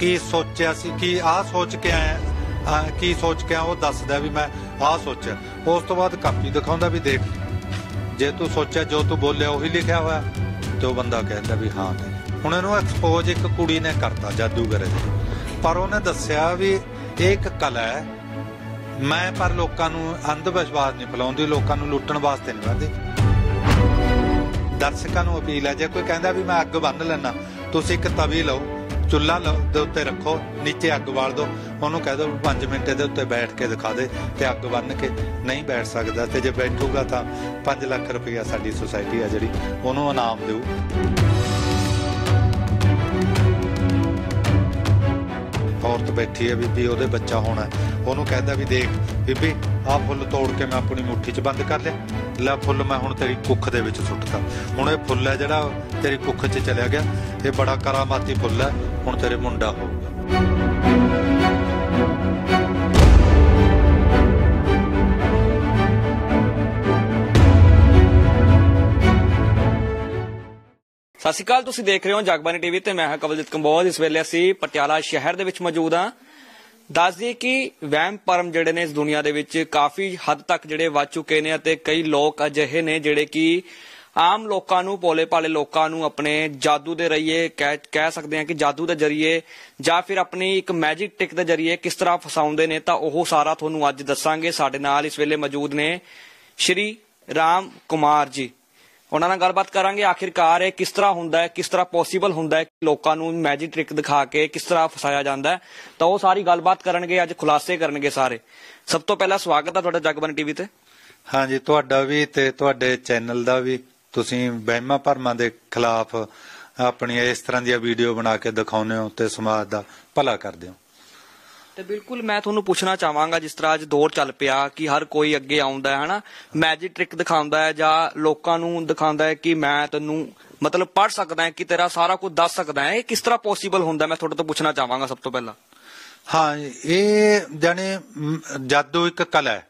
ਕੀ ਸੋਚਿਆ ਸੀ ਕੀ ਆ ਸੋਚ ਕੇ ਆਇਆ ਕੀ ਸੋਚ ਕੇ ਆ ਉਹ ਦੱਸਦਾ ਵੀ ਮੈਂ ਆ ਸੋਚਿਆ ਉਸ ਤੋਂ ਬਾਅਦ ਕਾਪੀ ਦਿਖਾਉਂਦਾ ਵੀ ਦੇਖ ਜੇ ਤੂੰ ਸੋਚਿਆ ਜੋ ਤੂੰ ਬੋਲਿਆ ਉਹੀ ਲਿਖਿਆ ਹੋਇਆ ਤੇ ਉਹ ਬੰਦਾ ਕਹਿੰਦਾ ਵੀ ਹਾਂ ਹੁਣ ਇਹਨੂੰ ਐਕਸਪੋਜ਼ ਇੱਕ ਕੁੜੀ ਨੇ ਕਰਤਾ ਜਾਦੂਗਰ ਇਹ ਪਰ ਉਹਨੇ ਦੱਸਿਆ ਵੀ ਇਹ ਇੱਕ ਕਲਾ ਹੈ ਮੈਂ ਪਰ ਲੋਕਾਂ ਨੂੰ ਅੰਧ ਵਿਸ਼ਵਾਸ ਨਹੀਂ ਫਲਾਉਂਦੀ ਲੋਕਾਂ ਨੂੰ ਲੁੱਟਣ ਵਾਸਤੇ ਨਹੀਂ ਵਰਦੀ ਦਰਸ਼ਕਾਂ ਨੂੰ ਅਪੀਲ ਹੈ ਜੇ ਕੋਈ ਕਹਿੰਦਾ ਵੀ ਮੈਂ ਅੱਗ ਬੰਨ ਲੈਣਾ ਤੁਸੀਂ ਇੱਕ ਤਵੀ ਲਓ ਚੁੱਲ੍ਹਾ ਦੇ ਉੱਤੇ ਰੱਖੋ ਨੀਚੇ ਅੱਗ ਵਾਲ ਦਿਓ ਉਹਨੂੰ ਕਹਿ ਦਿਓ 5 ਮਿੰਟ ਦੇ ਉੱਤੇ ਬੈਠ ਕੇ ਦਿਖਾ ਦੇ ਤੇ ਅੱਗ ਬੰਨ ਕੇ ਨਹੀਂ ਬੈਠ ਸਕਦਾ ਤੇ ਜੇ ਬੈਠੂਗਾ ਤਾਂ 5 ਲੱਖ ਰੁਪਇਆ ਸਾਡੀ ਸੁਸਾਇਟੀ ਆ ਜਿਹੜੀ ਉਹਨੂੰ ਇਨਾਮ ਦੇਊ ਔਰਤ ਬੈਠੀ ਹੈ ਬੀਬੀ ਉਹਦੇ ਬੱਚਾ ਹੋਣਾ ਉਹਨੂੰ ਕਹਿੰਦਾ ਵੀ ਦੇਖ ਬੀਬੀ ਆ ਫੁੱਲ ਤੋੜ ਕੇ ਮੈਂ ਆਪਣੀ ਮੁੱਠੀ 'ਚ ਬੰਦ ਕਰ ਲਿਆ ਲੈ ਫੁੱਲ ਮੈਂ ਹੁਣ ਤੇਰੀ ਕੁੱਖ ਦੇ ਵਿੱਚ ਸੁੱਟਦਾ ਹੁਣ ਇਹ ਫੁੱਲ ਹੈ ਜਿਹੜਾ ਤੇਰੀ ਕੁੱਖ 'ਚ ਚਲਿਆ ਗਿਆ ਇਹ ਬੜਾ ਕਰਾਮਾਤੀ ਫੁੱਲ ਹੈ ਹੁਣ ਤੇਰੇ ਮੁੰਡਾ ਹੋਊਗਾ ਸਤਿ ਸ਼੍ਰੀ ਅਕਾਲ ਤੁਸੀਂ ਦੇਖ ਰਹੇ ਹੋ ਜਗਬਾਨੀ ਟੀਵੀ ਤੇ ਮੈਂ ਹਾਂ ਕਵਲਜੀਤ ਕੰਬੋਜ ਇਸ ਵੇਲੇ ਅਸੀਂ ਪਟਿਆਲਾ ਸ਼ਹਿਰ ਦੇ ਵਿੱਚ ਮੌਜੂਦ ਹਾਂ ਦੱਸ ਦਈਏ ਕਿ ਵਹਿਮ ਪਰਮ ਜਿਹੜੇ ਨੇ ਇਸ ਦੁਨੀਆ ਦੇ ਵਿੱਚ ਕਾਫੀ ਹੱਦ ਤੱਕ ਜਿਹੜੇ ਵੱਜ ਚੁੱਕੇ ਨੇ ਅਤੇ ਕਈ ਲੋਕ ਅਜਿਹੇ ਨੇ ਜਿਹੜੇ ਕਿ ਆਮ ਲੋਕਾਂ ਨੂੰ ਪੋਲੇ ਪਾਲੇ ਲੋਕਾਂ ਨੂੰ ਆਪਣੇ ਜਾਦੂ ਦੇ ਰਈਏ ਕਹਿ ਸਕਦੇ ਆ ਕਿ ਜਾਦੂ ਦੇ ਜਰੀਏ ਜਾਂ ਫਿਰ ਆਪਣੀ ਇੱਕ ਮੈਜਿਕ ਟਿਕ ਦੇ ਜਰੀਏ ਕਿਸ ਤਰ੍ਹਾਂ ਫਸਾਉਂਦੇ ਨੇ ਤਾਂ ਉਹ ਸਾਰਾ ਤੁਹਾਨੂੰ ਅੱਜ ਦੱਸਾਂਗੇ ਸਾਡੇ ਨਾਲ ਇਸ ਵੇਲੇ ਮੌਜੂਦ ਨੇ ਸ਼੍ਰੀ ਰਾਮ ਕੁਮਾਰ ਜੀ ਉਹਨਾਂ ਨਾਲ ਗੱਲਬਾਤ ਕਰਾਂਗੇ ਆਖਿਰਕਾਰ ਇਹ ਕਿਸ ਤਰ੍ਹਾਂ ਹੁੰਦਾ ਹੈ ਕਿਸ ਤਰ੍ਹਾਂ ਪੋਸੀਬਲ ਹੁੰਦਾ ਹੈ ਲੋਕਾਂ ਨੂੰ ਮੈਜਿਕ ਟ੍ਰਿਕ ਦਿਖਾ ਕੇ ਕਿਸ ਤਰ੍ਹਾਂ ਫਸਾਇਆ ਜਾਂਦਾ ਹੈ ਤਾਂ ਉਹ ਸਾਰੀ ਗੱਲਬਾਤ ਕਰਨਗੇ ਅੱਜ ਖੁਲਾਸੇ ਕਰਨਗੇ ਸਾਰੇ ਸਭ ਤੋਂ ਪਹਿਲਾਂ ਸਵਾਗਤ ਹੈ ਤੁਹਾਡਾ ਜਗਬਨ ਟੀਵੀ ਤੇ ਹਾਂਜੀ ਤੁਹਾਡਾ ਵੀ ਤੇ ਤੁਹਾਡੇ ਚੈਨਲ ਦਾ ਵੀ ਤੁਸੀਂ ਵਹਿਮਾਂ ਭਰਮਾਂ ਦੇ ਖਿਲਾਫ ਆਪਣੀ ਇਸ ਤਰ੍ਹਾਂ ਦੀਆਂ ਵੀਡੀਓ ਬਣਾ ਕੇ ਦਿਖਾਉਂਦੇ ਹੋ ਤੇ ਸਮਾਜ ਦਾ ਭਲਾ ਕਰਦੇ ਹੋ ਤੇ ਬਿਲਕੁਲ ਮੈਂ ਤੁਹਾਨੂੰ ਪੁੱਛਣਾ ਚਾਹਾਂਗਾ ਜਿਸ ਤਰ੍ਹਾਂ ਅੱਜ ਦੌਰ ਚੱਲ ਪਿਆ ਕਿ ਹਰ ਕੋਈ ਅੱਗੇ ਆਉਂਦਾ ਹੈ ਹਨਾ ਮੈਜਿਕ ਟ੍ਰਿਕ ਦਿਖਾਉਂਦਾ ਹੈ ਜਾਂ ਲੋਕਾਂ ਨੂੰ ਦਿਖਾਉਂਦਾ ਹੈ ਕਿ ਮੈਂ ਤੈਨੂੰ ਮਤਲਬ ਪੜ ਸਕਦਾ ਹੈ ਕਿ ਤੇਰਾ ਸਾਰਾ ਕੁਝ ਦੱਸ ਸਕਦਾ ਹੈ ਇਹ ਕਿਸ ਤਰ੍ਹਾਂ ਪੋਸੀਬਲ ਹੁੰਦਾ ਮੈਂ ਤੁਹਾਡੇ ਤੋਂ ਪੁੱਛਣਾ ਚਾਹਾਂਗਾ ਸਭ ਤੋਂ ਪਹਿਲਾਂ ਹਾਂ ਇਹ ਜਾਨੇ ਜਾਦੂ ਇੱਕ ਕਲਾ ਹੈ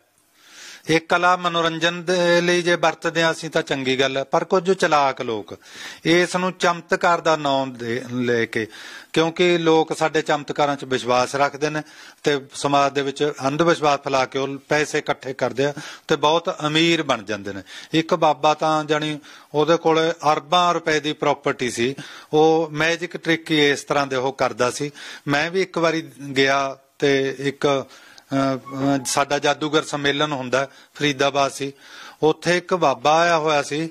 ਇਹ ਕਲਾ ਮਨੋਰੰਜਨ ਦੇ ਲਈ ਜੇ ਵਰਤਦੇ ਆ ਅਸੀਂ ਤਾਂ ਚੰਗੀ ਗੱਲ ਹੈ ਪਰ ਕੁਝ ਚਲਾਕ ਲੋਕ ਇਸ ਨੂੰ ਚਮਤਕਾਰ ਦਾ ਨਾਮ ਲੈ ਕੇ ਕਿਉਂਕਿ ਲੋਕ ਸਾਡੇ ਚਮਤਕਾਰਾਂ 'ਚ ਵਿਸ਼ਵਾਸ ਰੱਖਦੇ ਨੇ ਤੇ ਸਮਾਜ ਦੇ ਵਿੱਚ ਅੰਧ ਵਿਸ਼ਵਾਸ ਫੈਲਾ ਕੇ ਉਹ ਪੈਸੇ ਇਕੱਠੇ ਕਰਦੇ ਆ ਤੇ ਬਹੁਤ ਅਮੀਰ ਬਣ ਜਾਂਦੇ ਨੇ ਇੱਕ ਬਾਬਾ ਤਾਂ ਜਾਨੀ ਉਹਦੇ ਕੋਲ ਅਰਬਾਂ ਰੁਪਏ ਦੀ ਪ੍ਰਾਪਰਟੀ ਸੀ ਉਹ ਮੈਜਿਕ ਟ੍ਰਿਕ ਇਸ ਤਰ੍ਹਾਂ ਦੇ ਉਹ ਕਰਦਾ ਸੀ ਮੈਂ ਵੀ ਇੱਕ ਵਾਰੀ ਗਿਆ ਤੇ ਇੱਕ ਸਾਡਾ ਜਾਦੂਗਰ ਸੰਮੇਲਨ ਹੁੰਦਾ ਫਰੀਦਾਬਾਦ ਸੀ ਉੱਥੇ ਇੱਕ ਬਾਬਾ ਆਇਆ ਹੋਇਆ ਸੀ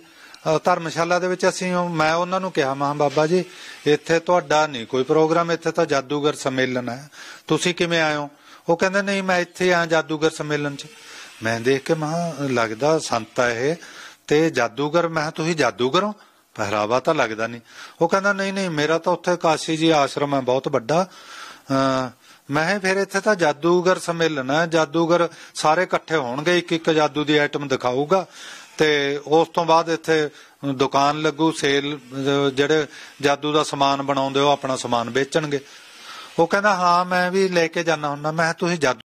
ਧਰਮਸ਼ਾਲਾ ਦੇ ਵਿੱਚ ਅਸੀਂ ਮੈਂ ਉਹਨਾਂ ਨੂੰ ਕਿਹਾ ਮਾਂ ਬਾਬਾ ਜੀ ਇੱਥੇ ਤੁਹਾਡਾ ਨਹੀਂ ਕੋਈ ਪ੍ਰੋਗਰਾਮ ਇੱਥੇ ਤਾਂ ਜਾਦੂਗਰ ਸੰਮੇਲਨ ਹੈ ਤੁਸੀਂ ਕਿਵੇਂ ਆਇਓ ਉਹ ਕਹਿੰਦੇ ਨਹੀਂ ਮੈਂ ਇੱਥੇ ਆ ਜਾਦੂਗਰ ਸੰਮੇਲਨ 'ਚ ਮੈਂ ਦੇਖ ਕੇ ਮਾਂ ਲੱਗਦਾ ਸੰਤ ਆ ਇਹ ਤੇ ਜਾਦੂਗਰ ਮੈਂ ਤੁਸੀਂ ਜਾਦੂਗਰ ਹੋ ਪਹਿਰਾਵਾ ਤਾਂ ਲੱਗਦਾ ਨਹੀਂ ਉਹ ਕਹਿੰਦਾ ਨਹੀਂ ਨਹੀਂ ਮੇਰਾ ਤਾਂ ਉੱਥੇ ਕਾਸ਼ੀ ਜੀ ਆਸ਼ਰਮ ਹੈ ਬਹੁਤ ਵੱਡਾ ਮੈਂ ਫਿਰ ਇੱਥੇ ਤਾਂ ਜਾਦੂਗਰ ਸਮੇਲਨ ਹੈ ਜਾਦੂਗਰ ਸਾਰੇ ਇਕੱਠੇ ਹੋਣਗੇ ਇੱਕ ਇੱਕ ਜਾਦੂ ਦੀ ਆਈਟਮ ਦਿਖਾਊਗਾ ਤੇ ਉਸ ਤੋਂ ਬਾਅਦ ਇੱਥੇ ਦੁਕਾਨ ਲੱਗੂ ਸੇਲ ਜਿਹੜੇ ਜਾਦੂ ਦਾ ਸਮਾਨ ਬਣਾਉਂਦੇ ਹੋ ਆਪਣਾ ਸਮਾਨ ਵੇਚਣਗੇ ਉਹ ਕਹਿੰਦਾ ਹਾਂ ਮੈਂ ਵੀ ਲੈ ਕੇ ਜਾਣਾ ਹੁੰਦਾ ਮੈਂ ਤੁਸੀਂ ਜਾਦੂ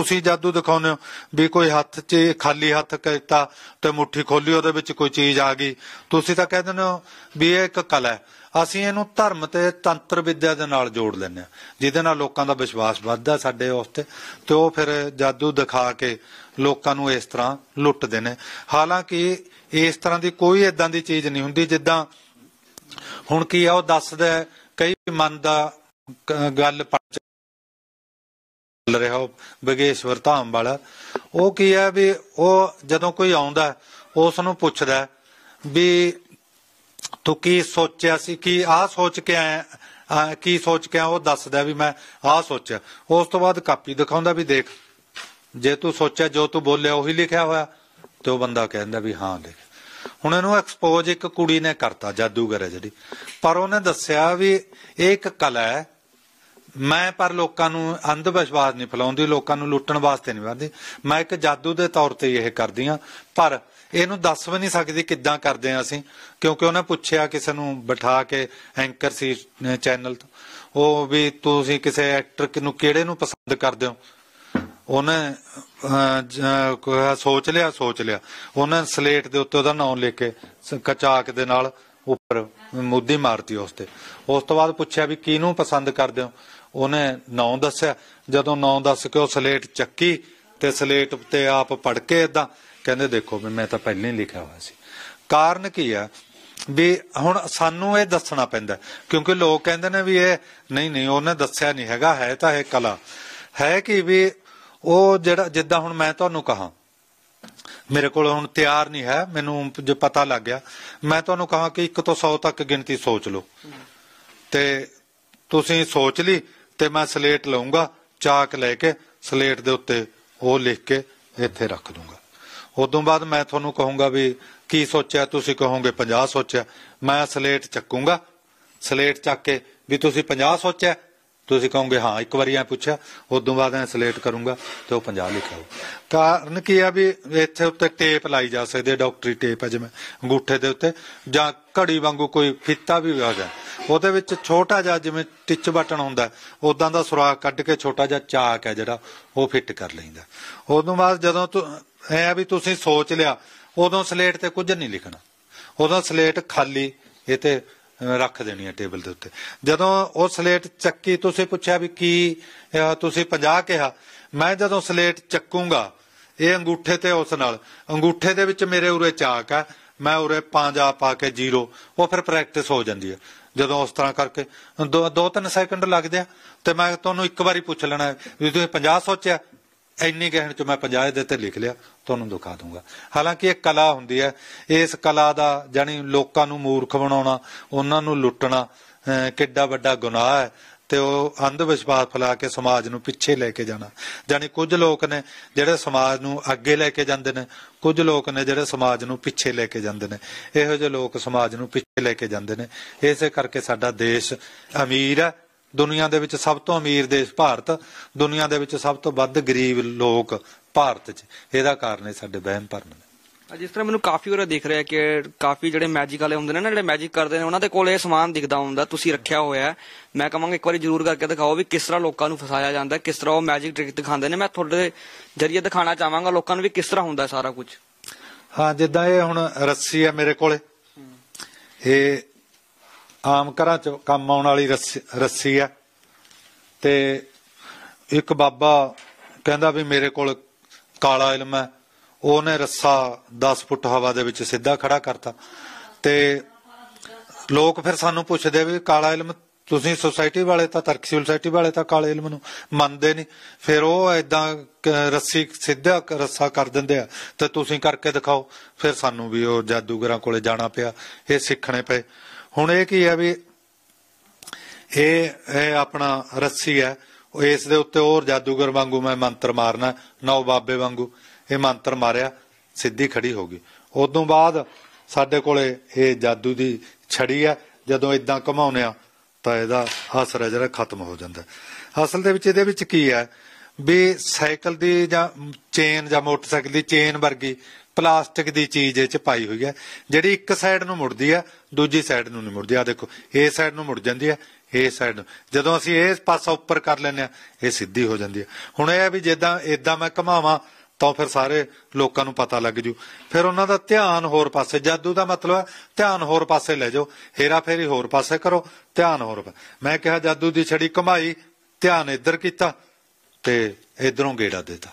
ਤੁਸੀਂ ਜਾਦੂ ਦਿਖਾਉਂਦੇ ਹੋ ਵੀ ਕੋਈ ਹੱਥ 'ਚ ਖਾਲੀ ਹੱਥ ਕੀਤਾ ਤੇ ਮੁਠੀ ਖੋਲੀ ਉਹਦੇ ਵਿੱਚ ਕੋਈ ਚੀਜ਼ ਆ ਗਈ ਤੁਸੀਂ ਤਾਂ ਕਹਿੰਦੇ ਹੋ ਵੀ ਇਹ ਇੱਕ ਕਲਾ ਹੈ ਅਸੀਂ ਇਹਨੂੰ ਧਰਮ ਤੇ ਤੰਤਰ ਵਿੱਦਿਆ ਦੇ ਨਾਲ ਜੋੜ ਲੈਂਦੇ ਆ ਜਿਹਦੇ ਨਾਲ ਲੋਕਾਂ ਦਾ ਵਿਸ਼ਵਾਸ ਵੱਧਦਾ ਸਾਡੇ ਉਸ ਤੇ ਤੇ ਉਹ ਫਿਰ ਜਾਦੂ ਦਿਖਾ ਕੇ ਲੋਕਾਂ ਨੂੰ ਇਸ ਤਰ੍ਹਾਂ ਲੁੱਟਦੇ ਨੇ ਹਾਲਾਂਕਿ ਇਸ ਤਰ੍ਹਾਂ ਦੀ ਕੋਈ ਇਦਾਂ ਦੀ ਚੀਜ਼ ਨਹੀਂ ਹੁੰਦੀ ਜਿੱਦਾਂ ਹੁਣ ਕੀ ਆ ਉਹ ਦੱਸਦਾ ਕਈ ਮਨ ਦਾ ਗੱਲ ਚੱਲ ਰਿਹਾ ਉਹ ਬਗੇਸ਼ਵਰ ਧਾਮ ਵਾਲਾ ਉਹ ਕੀ ਆ ਵੀ ਉਹ ਜਦੋਂ ਕੋਈ ਆਉਂਦਾ ਉਸ ਨੂੰ ਪੁੱਛਦਾ ਵੀ ਤੂੰ ਕੀ ਸੋਚਿਆ ਸੀ ਕਿ ਆਹ ਸੋਚ ਕੇ ਆਇਆ ਕੀ ਸੋਚ ਕੇ ਆ ਉਹ ਦੱਸਦਾ ਵੀ ਮੈਂ ਆਹ ਸੋਚਿਆ ਉਸ ਤੋਂ ਬਾਅਦ ਕਾਪੀ ਦਿਖਾਉਂਦਾ ਵੀ ਦੇਖ ਜੇ ਤੂੰ ਸੋਚਿਆ ਜੋ ਤੂੰ ਬੋਲਿਆ ਉਹੀ ਲਿਖਿਆ ਹੋਇਆ ਤੇ ਉਹ ਬੰਦਾ ਕਹਿੰਦਾ ਵੀ ਹਾਂ ਦੇਖ ਹੁਣ ਇਹਨੂੰ ਐਕਸਪੋਜ਼ ਇੱਕ ਕੁੜੀ ਨੇ ਕਰਤਾ ਜਾਦੂਗਰ ਹੈ ਜਿਹੜੀ ਪਰ ਉਹਨੇ ਦੱਸਿਆ ਵੀ ਇਹ ਇੱਕ ਕਲਾ ਹੈ ਮੈਂ ਪਰ ਲੋਕਾਂ ਨੂੰ ਅੰਧ ਵਿਸ਼ਵਾਸ ਨਹੀਂ ਫਲਾਉਂਦੀ ਲੋਕਾਂ ਨੂੰ ਲੁੱਟਣ ਵਾਸਤੇ ਨਹੀਂ ਵਰਦੀ ਮੈਂ ਇੱਕ ਜਾਦੂ ਦੇ ਤੌਰ ਤੇ ਇਹ ਕਰਦੀ ਆ ਪਰ ਇਹਨੂੰ ਦੱਸ ਵੀ ਨਹੀਂ ਸਕਦੇ ਕਿੱਦਾਂ ਕਰਦੇ ਆ ਅਸੀਂ ਕਿਉਂਕਿ ਉਹਨੇ ਪੁੱਛਿਆ ਕਿਸੇ ਨੂੰ ਬਿਠਾ ਕੇ ਐਂਕਰ ਸੀ ਚੈਨਲ ਤੋਂ ਉਹ ਵੀ ਤੁਸੀਂ ਕਿਸੇ ਐਕਟਰ ਨੂੰ ਕਿਹੜੇ ਨੂੰ ਪਸੰਦ ਕਰਦੇ ਹੋ ਉਹਨੇ ਸੋਚ ਲਿਆ ਸੋਚ ਲਿਆ ਉਹਨੇ ਸਲੇਟ ਦੇ ਉੱਤੇ ਉਹਦਾ ਨਾਮ ਲਿਖ ਕੇ ਕਚਾਕ ਦੇ ਨਾਲ ਉੱਪਰ ਮੁੱਦੀ ਮਾਰਤੀ ਉਸ ਤੇ ਉਸ ਤੋਂ ਬਾਅਦ ਪੁੱਛਿਆ ਵੀ ਕਿਹਨੂੰ ਪਸੰਦ ਕਰਦੇ ਹੋ ਉਹਨੇ ਨਾਮ ਦੱਸਿਆ ਜਦੋਂ ਨਾਮ ਦੱਸ ਕੇ ਉਹ ਸਲੇਟ ਚੱਕੀ ਤੇ ਸਲੇਟ ਉੱਤੇ ਆਪ ਪੜ ਕੇ ਇਦਾਂ ਕਹਿੰਦੇ ਦੇਖੋ ਵੀ ਮੈਂ ਤਾਂ ਪਹਿਲਾਂ ਹੀ ਲਿਖਿਆ ਹੋਇਆ ਸੀ ਕਾਰਨ ਕੀ ਆ ਵੀ ਹੁਣ ਸਾਨੂੰ ਇਹ ਦੱਸਣਾ ਪੈਂਦਾ ਕਿਉਂਕਿ ਲੋਕ ਕਹਿੰਦੇ ਨੇ ਵੀ ਇਹ ਨਹੀਂ ਨਹੀਂ ਉਹਨੇ ਦੱਸਿਆ ਨਹੀਂ ਹੈਗਾ ਹੈ ਤਾਂ ਇਹ ਕਲਾ ਹੈ ਕਿ ਵੀ ਉਹ ਜਿਹੜਾ ਜਿੱਦਾਂ ਹੁਣ ਮੈਂ ਤੁਹਾਨੂੰ ਕਹਾ ਮੇਰੇ ਕੋਲ ਹੁਣ ਤਿਆਰ ਨਹੀਂ ਹੈ ਮੈਨੂੰ ਜੇ ਪਤਾ ਲੱਗ ਗਿਆ ਮੈਂ ਤੁਹਾਨੂੰ ਕਹਾ ਕਿ 1 ਤੋਂ 100 ਤੱਕ ਗਿਣਤੀ ਸੋਚ ਲਓ ਤੇ ਤੁਸੀਂ ਸੋਚ ਲਈ ਤੇ ਮੈਂ ਸਲੇਟ ਲਵਾਂਗਾ ਚਾਕ ਲੈ ਕੇ ਸਲੇਟ ਦੇ ਉੱਤੇ ਉਹ ਲਿਖ ਕੇ ਇੱਥੇ ਰੱਖ ਦੂੰਗਾ ਉਦੋਂ ਬਾਅਦ ਮੈਂ ਤੁਹਾਨੂੰ ਕਹੂੰਗਾ ਵੀ ਕੀ ਸੋਚਿਆ ਤੁਸੀਂ ਕਹੋਗੇ 50 ਸੋਚਿਆ ਮੈਂ ਸਲੇਟ ਚੱਕੂੰਗਾ ਸਲੇਟ ਚੱਕ ਕੇ ਵੀ ਤੁਸੀਂ 50 ਸੋਚਿਆ ਤੁਸੀਂ ਕਹੋਗੇ ਹਾਂ ਇੱਕ ਵਾਰੀ ਐ ਪੁੱਛਿਆ ਉਦੋਂ ਬਾਅਦ ਐ ਸਲੇਟ ਕਰੂੰਗਾ ਤੇ ਉਹ 50 ਲਿਖਿਆ ਕਾਰਨ ਕੀ ਆ ਵੀ ਇੱਥੇ ਉੱਤੇ ਟੇਪ ਲਾਈ ਜਾ ਸਕਦੇ ਡਾਕਟਰੀ ਟੇਪ ਹੈ ਜਿਵੇਂ ਅੰਗੂਠੇ ਦੇ ਉੱਤੇ ਜਾਂ ਘੜੀ ਵਾਂਗੂ ਕੋਈ ਫਿੱਤਾ ਵੀ ਆ ਜਾ ਉਹਦੇ ਵਿੱਚ ਛੋਟਾ ਜਿਹਾ ਜਿਵੇਂ ਟਿਚ ਬਟਨ ਹੁੰਦਾ ਉਦਾਂ ਦਾ ਸੁਰਾਖ ਕੱਢ ਕੇ ਛੋਟਾ ਜਿਹਾ ਚਾਕ ਹੈ ਜਿਹੜਾ ਉਹ ਫਿੱਟ ਕਰ ਲੈਂਦਾ ਉਦੋਂ ਬਾਅਦ ਜਦੋਂ ਐ ਵੀ ਤੁਸੀਂ ਸੋਚ ਲਿਆ ਉਦੋਂ ਸਲੇਟ ਤੇ ਕੁਝ ਨਹੀਂ ਲਿਖਣਾ ਉਦੋਂ ਸਲੇਟ ਖਾਲੀ ਇਹ ਤੇ ਰੱਖ ਦੇਣੀ ਹੈ ਟੇਬਲ ਦੇ ਉੱਤੇ ਜਦੋਂ ਉਹ ਸਲੇਟ ਚੱਕੀ ਤੁਸੀਂ ਪੁੱਛਿਆ ਵੀ ਕੀ ਤੁਸੀਂ 50 ਕਿਹਾ ਮੈਂ ਜਦੋਂ ਸਲੇਟ ਚੱਕੂਗਾ ਇਹ ਅੰਗੂਠੇ ਤੇ ਉਸ ਨਾਲ ਅੰਗੂਠੇ ਦੇ ਵਿੱਚ ਮੇਰੇ ਉਰੇ ਚਾਕ ਆ ਮੈਂ ਉਰੇ 5 ਆ ਪਾ ਕੇ 0 ਉਹ ਫਿਰ ਪ੍ਰੈਕਟਿਸ ਹੋ ਜਾਂਦੀ ਹੈ ਜਦੋਂ ਉਸ ਤਰ੍ਹਾਂ ਕਰਕੇ ਦੋ ਦੋ ਤਿੰਨ ਸੈਕਿੰਡ ਲੱਗਦੇ ਆ ਤੇ ਮੈਂ ਤੁਹਾਨੂੰ ਇੱਕ ਵਾਰੀ ਪੁੱਛ ਲੈਣਾ ਵੀ ਤੁਸੀਂ 50 ਸੋਚਿਆ ਇੰਨੀ ਗਹਿਣ ਚ ਮੈਂ 50 ਦੇ ਤੇ ਲਿਖ ਲਿਆ ਤੁਹਾਨੂੰ ਦਿਖਾ ਦੂੰਗਾ ਹਾਲਾਂਕਿ ਇਹ ਕਲਾ ਹੁੰਦੀ ਹੈ ਇਸ ਕਲਾ ਦਾ ਜਾਨੀ ਲੋਕਾਂ ਨੂੰ ਮੂਰਖ ਬਣਾਉਣਾ ਉਹਨਾਂ ਨੂੰ ਲੁੱਟਣਾ ਕਿੱਡਾ ਵੱਡਾ ਗੁਨਾਹ ਹੈ ਤੇ ਉਹ ਅੰਧ ਵਿਸ਼ਵਾਸ ਫਲਾ ਕੇ ਸਮਾਜ ਨੂੰ ਪਿੱਛੇ ਲੈ ਕੇ ਜਾਣਾ ਜਾਨੀ ਕੁਝ ਲੋਕ ਨੇ ਜਿਹੜੇ ਸਮਾਜ ਨੂੰ ਅੱਗੇ ਲੈ ਕੇ ਜਾਂਦੇ ਨੇ ਕੁਝ ਲੋਕ ਨੇ ਜਿਹੜੇ ਸਮਾਜ ਨੂੰ ਪਿੱਛੇ ਲੈ ਕੇ ਜਾਂਦੇ ਨੇ ਇਹੋ ਜਿਹੇ ਲੋਕ ਸਮਾਜ ਨੂੰ ਪਿੱਛੇ ਲੈ ਕੇ ਜਾਂਦੇ ਨੇ ਇਸੇ ਕਰਕੇ ਸਾਡਾ ਦੇਸ਼ ਅਮੀਰ ਹੈ ਦੁਨੀਆ ਦੇ ਵਿੱਚ ਸਭ ਤੋਂ ਅਮੀਰ ਦੇਸ਼ ਭਾਰਤ ਦੁਨੀਆ ਦੇ ਵਿੱਚ ਸਭ ਤੋਂ ਵੱਧ ਗਰੀਬ ਲੋਕ ਭਾਰਤ 'ਚ ਇਹਦਾ ਕਾਰਨ ਹੈ ਸਾਡੇ ਵਹਿਮ ਭਰਮ ਦਾ ਜਿਸ ਤਰ੍ਹਾਂ ਮੈਨੂੰ ਕਾਫੀ ਹੋਰ ਦਿਖ ਰਿਹਾ ਕਿ ਕਾਫੀ ਜਿਹੜੇ ਮੈਜਿਕ ਵਾਲੇ ਹੁੰਦੇ ਨੇ ਨਾ ਜਿਹੜੇ ਮੈਜਿਕ ਕਰਦੇ ਨੇ ਉਹਨਾਂ ਦੇ ਕੋਲ ਇਹ ਸਮਾਨ ਦਿਖਦਾ ਹੁੰਦਾ ਤੁਸੀਂ ਰੱਖਿਆ ਹੋਇਆ ਮੈਂ ਕਹਾਂਗਾ ਇੱਕ ਵਾਰੀ ਜ਼ਰੂਰ ਕਰਕੇ ਦਿਖਾਓ ਵੀ ਕਿਸ ਤਰ੍ਹਾਂ ਲੋਕਾਂ ਨੂੰ ਫਸਾਇਆ ਜਾਂਦਾ ਕਿਸ ਤਰ੍ਹਾਂ ਉਹ ਮੈਜਿਕ ਟ੍ਰਿਕ ਦਿਖਾਉਂਦੇ ਨੇ ਮੈਂ ਤੁਹਾਡੇ ਜਰੀਏ ਦਿਖਾਣਾ ਚਾਹਾਂਗਾ ਲੋਕਾਂ ਨੂੰ ਵੀ ਕਿਸ ਤਰ੍ਹਾਂ ਹੁੰਦਾ ਸਾਰਾ ਕੁਝ ਹਾਂ ਜਿੱਦਾਂ ਇਹ ਹੁਣ ਰੱਸੀ ਆ ਮੇਰੇ ਕੋਲੇ ਇਹ ਆਮ ਘਰਾਂ 'ਚ ਕੰਮ ਆਉਣ ਵਾਲੀ ਰੱਸੀ ਆ ਤੇ ਇੱਕ ਬਾਬਾ ਕਹਿੰਦਾ ਵੀ ਮੇਰੇ ਕੋਲ ਕਾਲਾ ਇਲਮ ਹੈ ਉਹਨੇ ਰੱਸਾ 10 ਫੁੱਟ ਹਵਾ ਦੇ ਵਿੱਚ ਸਿੱਧਾ ਖੜਾ ਕਰਤਾ ਤੇ ਲੋਕ ਫਿਰ ਸਾਨੂੰ ਪੁੱਛਦੇ ਵੀ ਕਾਲਾ ਇਲਮ ਤੁਸੀਂ ਸੋਸਾਇਟੀ ਵਾਲੇ ਤਾਂ ਤਰਕਸ਼ੀਲ ਸੋਸਾਇਟੀ ਵਾਲੇ ਤਾਂ ਕਾਲੇ ਇਲਮ ਨੂੰ ਮੰਨਦੇ ਨਹੀਂ ਫਿਰ ਉਹ ਐਦਾਂ ਰੱਸੀ ਸਿੱਧਾ ਰੱਸਾ ਕਰ ਦਿੰਦੇ ਆ ਤੇ ਤੁਸੀਂ ਕਰਕੇ ਦਿਖਾਓ ਫਿਰ ਸਾਨੂੰ ਵੀ ਉਹ ਜਾਦੂਗਰਾਂ ਕੋਲੇ ਜਾਣਾ ਪਿਆ ਇਹ ਸਿੱਖਣੇ ਪਏ ਹੁਣ ਇਹ ਕੀ ਆ ਵੀ ਇਹ ਇਹ ਆਪਣਾ ਰੱਸੀ ਹੈ ਉਹ ਇਸ ਦੇ ਉੱਤੇ ਹੋਰ ਜਾਦੂਗਰ ਵਾਂਗੂ ਮੈਂ ਮੰਤਰ ਮਾਰਨਾ ਨੌ ਬਾਬੇ ਵਾਂਗੂ ਇਹ ਮੰਤਰ ਮਾਰਿਆ ਸਿੱਧੀ ਖੜੀ ਹੋ ਗਈ ਉਦੋਂ ਬਾਅਦ ਸਾਡੇ ਕੋਲੇ ਇਹ ਜਾਦੂ ਦੀ ਛੜੀ ਆ ਜਦੋਂ ਇਦਾਂ ਘਮਾਉਨੇ ਆ ਤਾਂ ਇਹਦਾ ਅਸਰ ਜਿਹੜਾ ਖਤਮ ਹੋ ਜਾਂਦਾ ਅਸਲ ਦੇ ਵਿੱਚ ਇਹਦੇ ਵਿੱਚ ਕੀ ਹੈ ਵੀ ਸਾਈਕਲ ਦੀ ਜਾਂ ਚੇਨ ਜਾਂ ਮੋਟਰਸਾਈਕਲ ਦੀ ਚੇਨ ਵਰਗੀ ਪਲਾਸਟਿਕ ਦੀ ਚੀਜ਼ ਇਹ ਚ ਪਾਈ ਹੋਈ ਹੈ ਜਿਹੜੀ ਇੱਕ ਸਾਈਡ ਨੂੰ ਮੁੜਦੀ ਹੈ ਦੂਜੀ ਸਾਈਡ ਨੂੰ ਨਹੀਂ ਮੁੜਦੀ ਆ ਦੇਖੋ ਇਹ ਸਾਈਡ ਨੂੰ ਮੁੜ ਜਾਂਦੀ ਹੈ ਇਹ ਸਾਈਡ ਜਦੋਂ ਅਸੀਂ ਇਸ ਪਾਸਾ ਉੱਪਰ ਕਰ ਲੈਨੇ ਆ ਇਹ ਸਿੱਧੀ ਹੋ ਜਾਂਦੀ ਹੈ ਹੁਣ ਇਹ ਆ ਵੀ ਜਿੱਦਾਂ ਇਦਾਂ ਮੈਂ ਘਮਾਵਾਂ ਤਾਂ ਫਿਰ ਸਾਰੇ ਲੋਕਾਂ ਨੂੰ ਪਤਾ ਲੱਗ ਜੂ ਫਿਰ ਉਹਨਾਂ ਦਾ ਧਿਆਨ ਹੋਰ ਪਾਸੇ ਜਾਦੂ ਦਾ ਮਤਲਬ ਹੈ ਧਿਆਨ ਹੋਰ ਪਾਸੇ ਲੈ ਜਾਓ ਹੇਰਾ ਫੇਰੀ ਹੋਰ ਪਾਸੇ ਕਰੋ ਧਿਆਨ ਹੋਰ ਮੈਂ ਕਿਹਾ ਜਾਦੂ ਦੀ ਛੜੀ ਘਮਾਈ ਧਿਆਨ ਇੱਧਰ ਕੀਤਾ ਤੇ ਇਧਰੋਂ ਗੇੜਾ ਦਿੱਤਾ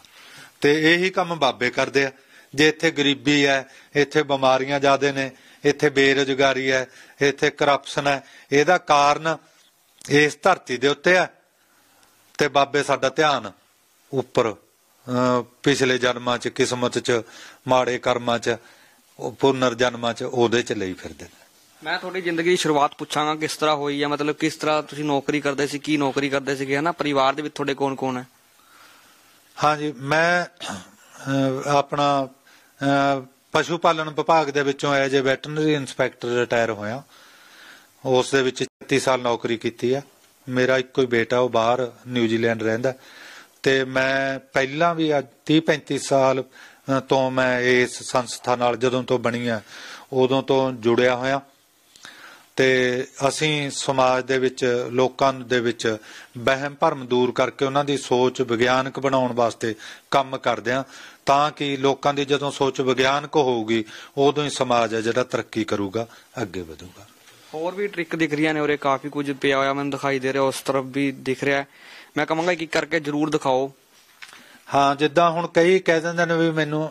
ਤੇ ਇਹੀ ਕੰਮ ਬਾਬੇ ਕਰਦੇ ਆ ਜੇ ਇੱਥੇ ਗਰੀਬੀ ਹੈ ਇੱਥੇ ਬਿਮਾਰੀਆਂ ਜ਼ਿਆਦੇ ਨੇ ਇੱਥੇ ਬੇਰੋਜ਼ਗਾਰੀ ਹੈ ਇੱਥੇ ਕਰਪਸ਼ਨ ਹੈ ਇਹਦਾ ਕਾਰਨ ਇਸ ਧਰਤੀ ਦੇ ਉੱਤੇ ਹੈ ਤੇ ਬਾਬੇ ਸਾਡਾ ਧਿਆਨ ਉੱਪਰ ਪਿਛਲੇ ਜਨਮਾਂ 'ਚ ਕਿਸਮਤ 'ਚ ਮਾੜੇ ਕਰਮਾਂ 'ਚ ਪੁਨਰ ਜਨਮਾਂ 'ਚ ਉਹਦੇ 'ਚ ਲਈ ਫਿਰਦੇ ਨੇ ਮੈਂ ਤੁਹਾਡੀ ਜ਼ਿੰਦਗੀ ਦੀ ਸ਼ੁਰੂਆਤ ਪੁੱਛਾਂਗਾ ਕਿਸ ਤਰ੍ਹਾਂ ਹੋਈ ਹੈ ਮਤਲਬ ਕਿਸ ਤਰ੍ਹਾਂ ਤੁਸੀਂ ਨੌਕਰੀ ਕਰਦੇ ਸੀ ਕੀ ਨੌਕਰੀ ਕਰਦੇ ਸੀਗੇ ਹਨਾ ਪਰਿਵਾਰ ਦੇ ਵਿੱਚ ਤੁਹਾਡੇ ਕੌਣ-ਕੌਣ ਹੈ ਹਾਂਜੀ ਮੈਂ ਆਪਣਾ ਪਸ਼ੂ ਪਾਲਣ ਵਿਭਾਗ ਦੇ ਵਿੱਚੋਂ as a veterinary inspector retire ਹੋਇਆ ਉਸ ਦੇ ਵਿੱਚ 30 ਸਾਲ ਨੌਕਰੀ ਕੀਤੀ ਆ ਮੇਰਾ ਇੱਕੋ ਹੀ ਬੇਟਾ ਉਹ ਬਾਹਰ ਨਿਊਜ਼ੀਲੈਂਡ ਰਹਿੰਦਾ ਤੇ ਮੈਂ ਪਹਿਲਾਂ ਵੀ ਅੱਜ 30 35 ਸਾਲ ਤੋਂ ਮੈਂ ਇਸ ਸੰਸਥਾ ਨਾਲ ਜਦੋਂ ਤੋਂ ਬਣੀ ਆ ਉਦੋਂ ਤੋਂ ਜੁੜਿਆ ਹੋਇਆ ਤੇ ਅਸੀਂ ਸਮਾਜ ਦੇ ਵਿੱਚ ਲੋਕਾਂ ਦੇ ਵਿੱਚ ਵਹਿਮ ਭਰਮ ਦੂਰ ਕਰਕੇ ਉਹਨਾਂ ਦੀ ਸੋਚ ਵਿਗਿਆਨਕ ਬਣਾਉਣ ਵਾਸਤੇ ਕੰਮ ਕਰਦੇ ਆ ਤਾਂ ਕਿ ਲੋਕਾਂ ਦੀ ਜਦੋਂ ਸੋਚ ਵਿਗਿਆਨਕ ਹੋਊਗੀ ਉਦੋਂ ਹੀ ਸਮਾਜ ਆ ਜਿਹੜਾ ਤਰੱਕੀ ਕਰੂਗਾ ਅੱਗੇ ਵਧੂਗਾ ਹੋਰ ਵੀ ਟ੍ਰਿਕ ਦਿਖ ਰਹੀਆਂ ਨੇ ਉਰੇ ਕਾਫੀ ਕੁਝ ਪਿਆ ਹੋਇਆ ਮੈਨੂੰ ਦਿਖਾਈ ਦੇ ਰਿਹਾ ਉਸ ਤਰਫ ਵੀ ਦਿਖ ਰਿਹਾ ਮੈਂ ਕਹਾਂਗਾ ਕਿ ਕਰਕੇ ਜਰੂਰ ਦਿਖਾਓ ਹਾਂ ਜਿੱਦਾਂ ਹੁਣ ਕਈ ਕਹਿ ਦਿੰਦੇ ਨੇ ਵੀ ਮੈਨੂੰ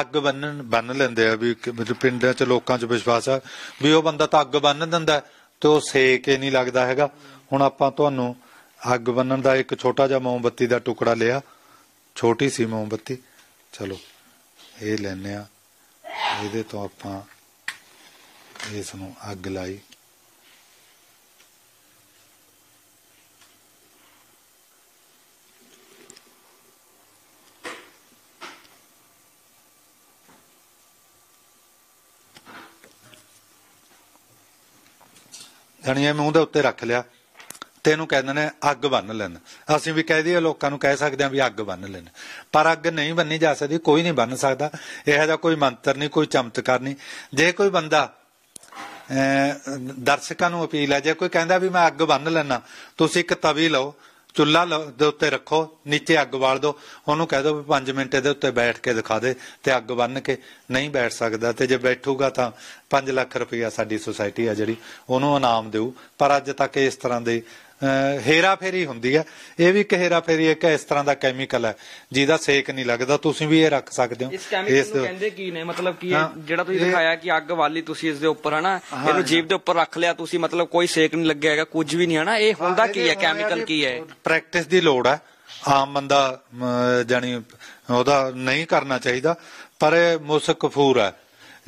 ਅੱਗ ਬੰਨਣ ਬੰਨ ਲੈਂਦੇ ਆ ਵੀ ਪਿੰਡਾਂ 'ਚ ਲੋਕਾਂ 'ਚ ਵਿਸ਼ਵਾਸ ਆ ਵੀ ਉਹ ਬੰਦਾ ਤਾਂ ਅੱਗ ਬੰਨ ਦਿੰਦਾ ਤੇ ਉਹ ਸੇਕ ਹੀ ਨਹੀਂ ਲੱਗਦਾ ਹੈਗਾ ਹੁਣ ਆਪਾਂ ਤੁਹਾਨੂੰ ਅੱਗ ਬੰਨਣ ਦਾ ਇੱਕ ਛੋਟਾ ਜਿਹਾ ਮੋਮਬੱਤੀ ਦਾ ਟੁਕੜਾ ਲਿਆ ਛੋਟੀ ਸੀ ਮੋਮਬੱਤੀ ਚਲੋ ਇਹ ਲੈਨੇ ਆ ਇਹਦੇ ਤੋਂ ਆਪਾਂ ਇਸ ਨੂੰ ਅੱਗ ਲਾਈ ਧਣੀਏ ਮੂੰਹ ਦੇ ਉੱਤੇ ਰੱਖ ਲਿਆ ਤੇ ਇਹਨੂੰ ਕਹਿੰਦੇ ਨੇ ਅੱਗ ਬੰਨ ਲੈਣ ਅਸੀਂ ਵੀ ਕਹਿ ਦਈਏ ਲੋਕਾਂ ਨੂੰ ਕਹਿ ਸਕਦੇ ਹਾਂ ਵੀ ਅੱਗ ਬੰਨ ਲੈਣ ਪਰ ਅੱਗ ਨਹੀਂ ਬੰਨੀ ਜਾ ਸਕਦੀ ਕੋਈ ਨਹੀਂ ਬੰਨ ਸਕਦਾ ਇਹਦਾ ਕੋਈ ਮੰਤਰ ਨਹੀਂ ਕੋਈ ਚਮਤਕਾਰ ਨਹੀਂ ਜੇ ਕੋਈ ਬੰਦਾ ਦਰਸ਼ਕਾਂ ਨੂੰ ਅਪੀਲ ਹੈ ਜੇ ਕੋਈ ਕਹਿੰਦਾ ਵੀ ਮੈਂ ਅੱਗ ਬੰਨ ਲੈਣਾ ਤੁਸੀਂ ਇੱਕ ਤਵੀ ਲਓ ਚੁੱਲ੍ਹਾ ਦੇ ਉੱਤੇ ਰੱਖੋ ਨੀਚੇ ਅੱਗ ਬਾਲ ਦਿਓ ਉਹਨੂੰ ਕਹਿ ਦਿਓ ਵੀ 5 ਮਿੰਟ ਦੇ ਉੱਤੇ ਬੈਠ ਕੇ ਦਿਖਾ ਦੇ ਤੇ ਅੱਗ ਬੰਨ ਕੇ ਨਹੀਂ ਬੈਠ ਸਕਦਾ ਤੇ ਜੇ ਬੈਠੂਗਾ ਤਾਂ 5 ਲੱਖ ਰੁਪਇਆ ਸਾਡੀ ਸੁਸਾਇਟੀ ਆ ਜਿਹੜੀ ਉਹਨੂੰ ਇਨਾਮ ਦਿਓ ਪਰ ਅੱਜ ਤੱਕ ਇਸ ਤਰ੍ਹਾਂ ਦੇ ਹੇਰਾ ਫੇਰੀ ਹੁੰਦੀ ਹੈ ਇਹ ਵੀ ਇੱਕ ਹੇਰਾ ਫੇਰੀ ਇੱਕ ਇਸ ਤਰ੍ਹਾਂ ਦਾ ਕੈਮੀਕਲ ਹੈ ਜਿਹਦਾ ਸੇਕ ਨਹੀਂ ਲੱਗਦਾ ਤੁਸੀਂ ਵੀ ਇਹ ਰੱਖ ਸਕਦੇ ਹੋ ਇਸ ਕੈਮੀਕਲ ਨੂੰ ਕਹਿੰਦੇ ਕੀ ਨੇ ਮਤਲਬ ਕੀ ਜਿਹੜਾ ਤੁਸੀਂ ਦਿਖਾਇਆ ਕਿ ਅੱਗ ਵਾਲੀ ਤੁਸੀਂ ਇਸ ਦੇ ਉੱਪਰ ਹਨਾ ਇਹਨੂੰ ਜੀਬ ਦੇ ਉੱਪਰ ਰੱਖ ਲਿਆ ਤੁਸੀਂ ਮਤਲਬ ਕੋਈ ਸੇਕ ਨਹੀਂ ਲੱਗਿਆਗਾ ਕੁਝ ਵੀ ਨਹੀਂ ਹਨਾ ਇਹ ਹੁੰਦਾ ਕੀ ਹੈ ਕੈਮੀਕਲ ਕੀ ਹੈ ਪ੍ਰੈਕਟਿਸ ਦੀ ਲੋੜ ਹੈ ਆਮ ਬੰਦਾ ਜਾਨੀ ਉਹਦਾ ਨਹੀਂ ਕਰਨਾ ਚਾਹੀਦਾ ਪਰ ਇਹ ਮੁਸਕਫੂਰ ਹੈ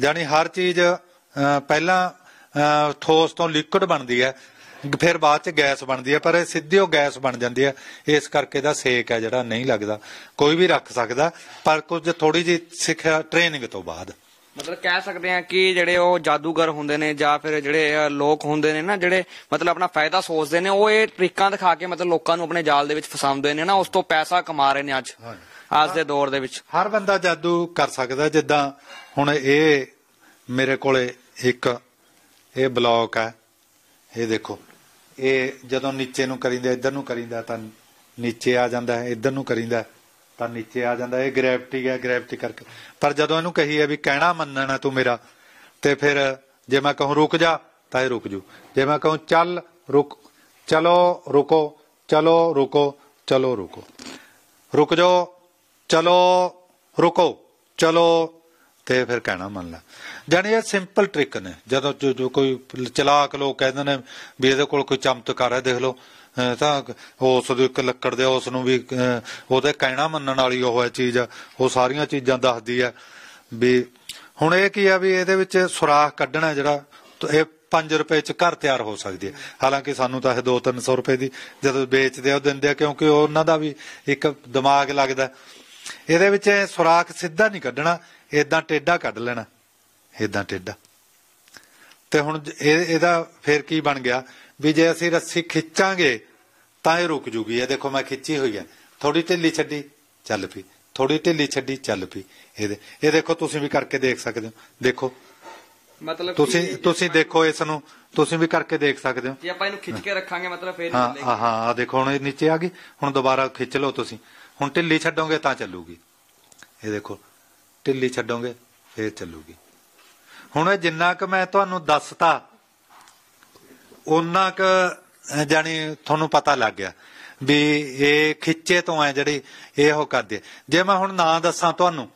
ਜਾਨੀ ਹਰ ਚੀਜ਼ ਪਹਿਲਾਂ ਥੋਸ ਤੋਂ ਲਿਕਵਿਡ ਬਣਦੀ ਹੈ ਫਿਰ ਬਾਅਦ ਚ ਗੈਸ ਬਣਦੀ ਹੈ ਪਰ ਇਹ ਸਿੱਧੀ ਉਹ ਗੈਸ ਬਣ ਜਾਂਦੀ ਹੈ ਇਸ ਕਰਕੇ ਦਾ ਸੇਕ ਹੈ ਜਿਹੜਾ ਨਹੀਂ ਲੱਗਦਾ ਕੋਈ ਵੀ ਰੱਖ ਸਕਦਾ ਪਰ ਕੁਝ ਥੋੜੀ ਜੀ ਸਿੱਖਿਆ ਟ੍ਰੇਨਿੰਗ ਤੋਂ ਬਾਅਦ ਮਤਲਬ ਕਹਿ ਸਕਦੇ ਆ ਕਿ ਜਿਹੜੇ ਉਹ ਜਾਦੂਗਰ ਹੁੰਦੇ ਨੇ ਜਾਂ ਫਿਰ ਜਿਹੜੇ ਲੋਕ ਹੁੰਦੇ ਨੇ ਨਾ ਜਿਹੜੇ ਮਤਲਬ ਆਪਣਾ ਫਾਇਦਾ ਸੋਚਦੇ ਨੇ ਉਹ ਇਹ ਤਰੀਕਾਂ ਦਿਖਾ ਕੇ ਮਤਲਬ ਲੋਕਾਂ ਨੂੰ ਆਪਣੇ ਜਾਲ ਦੇ ਵਿੱਚ ਫਸਾਉਂਦੇ ਨੇ ਨਾ ਉਸ ਤੋਂ ਪੈਸਾ ਕਮਾ ਰਹੇ ਨੇ ਅੱਜ ਅੱਜ ਦੇ ਦੌਰ ਦੇ ਵਿੱਚ ਹਰ ਬੰਦਾ ਜਾਦੂ ਕਰ ਸਕਦਾ ਜਿੱਦਾਂ ਹੁਣ ਇਹ ਮੇਰੇ ਕੋਲੇ ਇੱਕ ਇਹ ਬਲੌਕ ਹੈ ਇਹ ਦੇਖੋ ਇਹ ਜਦੋਂ ਨੀਚੇ ਨੂੰ ਕਰੀਂਦਾ ਇੱਧਰ ਨੂੰ ਕਰੀਂਦਾ ਤਾਂ ਨੀਚੇ ਆ ਜਾਂਦਾ ਹੈ ਇੱਧਰ ਨੂੰ ਕਰੀਂਦਾ ਤਾਂ ਨੀਚੇ ਆ ਜਾਂਦਾ ਇਹ ਗ੍ਰੈਵਿਟੀ ਹੈ ਗ੍ਰੈਵਿਟੀ ਕਰਕੇ ਪਰ ਜਦੋਂ ਇਹਨੂੰ ਕਹੀਏ ਵੀ ਕਹਿਣਾ ਮੰਨਣਾ ਤੂੰ ਮੇਰਾ ਤੇ ਫਿਰ ਜੇ ਮੈਂ ਕਹੂੰ ਰੁਕ ਜਾ ਤਾਂ ਇਹ ਰੁਕ ਜੂ ਜੇ ਮੈਂ ਕਹੂੰ ਚੱਲ ਰੁਕ ਚਲੋ ਰੁਕੋ ਚਲੋ ਰੁਕੋ ਚਲੋ ਰੁਕੋ ਰੁਕ ਜਾਓ ਚਲੋ ਰੁਕੋ ਚਲੋ ਤੇ ਫਿਰ ਕਹਿਣਾ ਮੰਨ ਲੈ ਜਾਨੀ ਇਹ ਸਿੰਪਲ ਟ੍ਰਿਕ ਨੇ ਜਦੋਂ ਜੋ ਕੋਈ ਚਲਾਕ ਲੋਕ ਕਹਿੰਦੇ ਨੇ ਵੀ ਇਹਦੇ ਕੋਲ ਕੋਈ ਚਮਤਕਾਰ ਹੈ ਦੇਖ ਲਓ ਤਾਂ ਉਸ ਦੇ ਇੱਕ ਲੱਕੜ ਦੇ ਉਸ ਨੂੰ ਵੀ ਉਹਦੇ ਕਹਿਣਾ ਮੰਨਣ ਵਾਲੀ ਉਹ ਹੈ ਚੀਜ਼ ਉਹ ਸਾਰੀਆਂ ਚੀਜ਼ਾਂ ਦੱਸਦੀ ਹੈ ਵੀ ਹੁਣ ਇਹ ਕੀ ਆ ਵੀ ਇਹਦੇ ਵਿੱਚ ਸੁਰਾਖ ਕੱਢਣਾ ਜਿਹੜਾ ਇਹ 5 ਰੁਪਏ ਚ ਘਰ ਤਿਆਰ ਹੋ ਸਕਦੀ ਹੈ ਹਾਲਾਂਕਿ ਸਾਨੂੰ ਤਾਂ ਇਹ 2-300 ਰੁਪਏ ਦੀ ਜਦੋਂ ਵੇਚਦੇ ਉਹ ਦਿੰਦੇ ਆ ਕਿਉਂਕਿ ਉਹਨਾਂ ਦਾ ਵੀ ਇੱਕ ਦਿਮਾਗ ਲੱਗਦਾ ਇਹਦੇ ਵਿੱਚ ਸੁਰਾਖ ਸਿੱਧਾ ਨਹੀਂ ਕੱਢਣਾ ਇਦਾਂ ਟੇਡਾ ਕੱਢ ਲੈਣਾ ਇਦਾਂ ਟੇਡਾ ਤੇ ਹੁਣ ਇਹ ਇਹਦਾ ਫੇਰ ਕੀ ਬਣ ਗਿਆ ਵੀ ਜੇ ਅਸੀਂ ਰੱਸੀ ਖਿੱਚਾਂਗੇ ਤਾਂ ਇਹ ਰੁਕ ਜੂਗੀ ਇਹ ਦੇਖੋ ਮੈਂ ਖਿੱਚੀ ਹੋਈ ਹੈ ਥੋੜੀ ਢਿੱਲੀ ਛੱਡੀ ਚੱਲ ਪਈ ਥੋੜੀ ਢਿੱਲੀ ਛੱਡੀ ਚੱਲ ਪਈ ਇਹ ਇਹ ਦੇਖੋ ਤੁਸੀਂ ਵੀ ਕਰਕੇ ਦੇਖ ਸਕਦੇ ਹੋ ਦੇਖੋ ਮਤਲਬ ਤੁਸੀਂ ਤੁਸੀਂ ਦੇਖੋ ਇਸ ਨੂੰ ਤੁਸੀਂ ਵੀ ਕਰਕੇ ਦੇਖ ਸਕਦੇ ਹੋ ਜੇ ਆਪਾਂ ਇਹਨੂੰ ਖਿੱਚ ਕੇ ਰੱਖਾਂਗੇ ਮਤਲਬ ਫੇਰ ਹਾਂ ਹਾਂ ਆ ਦੇਖੋ ਹੁਣ ਇਹ ਨੀਚੇ ਆ ਗਈ ਹੁਣ ਦੁਬਾਰਾ ਖਿੱਚ ਲਓ ਤੁਸੀਂ ਹੁਣ ਢਿੱਲੀ ਛੱਡੋਗੇ ਤਾਂ ਚੱਲੂਗੀ ਇਹ ਦੇਖੋ ਢਿੱਲੀ ਛੱਡੋਗੇ ਫੇਰ ਚੱਲੂਗੀ ਹੁਣ ਜਿੰਨਾ ਕ ਮੈਂ ਤੁਹਾਨੂੰ ਦੱਸਤਾ ਉਹਨਾਂ ਕ ਜਾਨੀ ਤੁਹਾਨੂੰ ਪਤਾ ਲੱਗ ਗਿਆ ਵੀ ਇਹ ਖਿੱਚੇ ਤੋਂ ਐ ਜਿਹੜੀ ਇਹ ਕਰਦੇ ਜੇ ਮੈਂ ਹੁਣ ਨਾਂ ਦੱਸਾਂ ਤੁਹਾਨੂੰ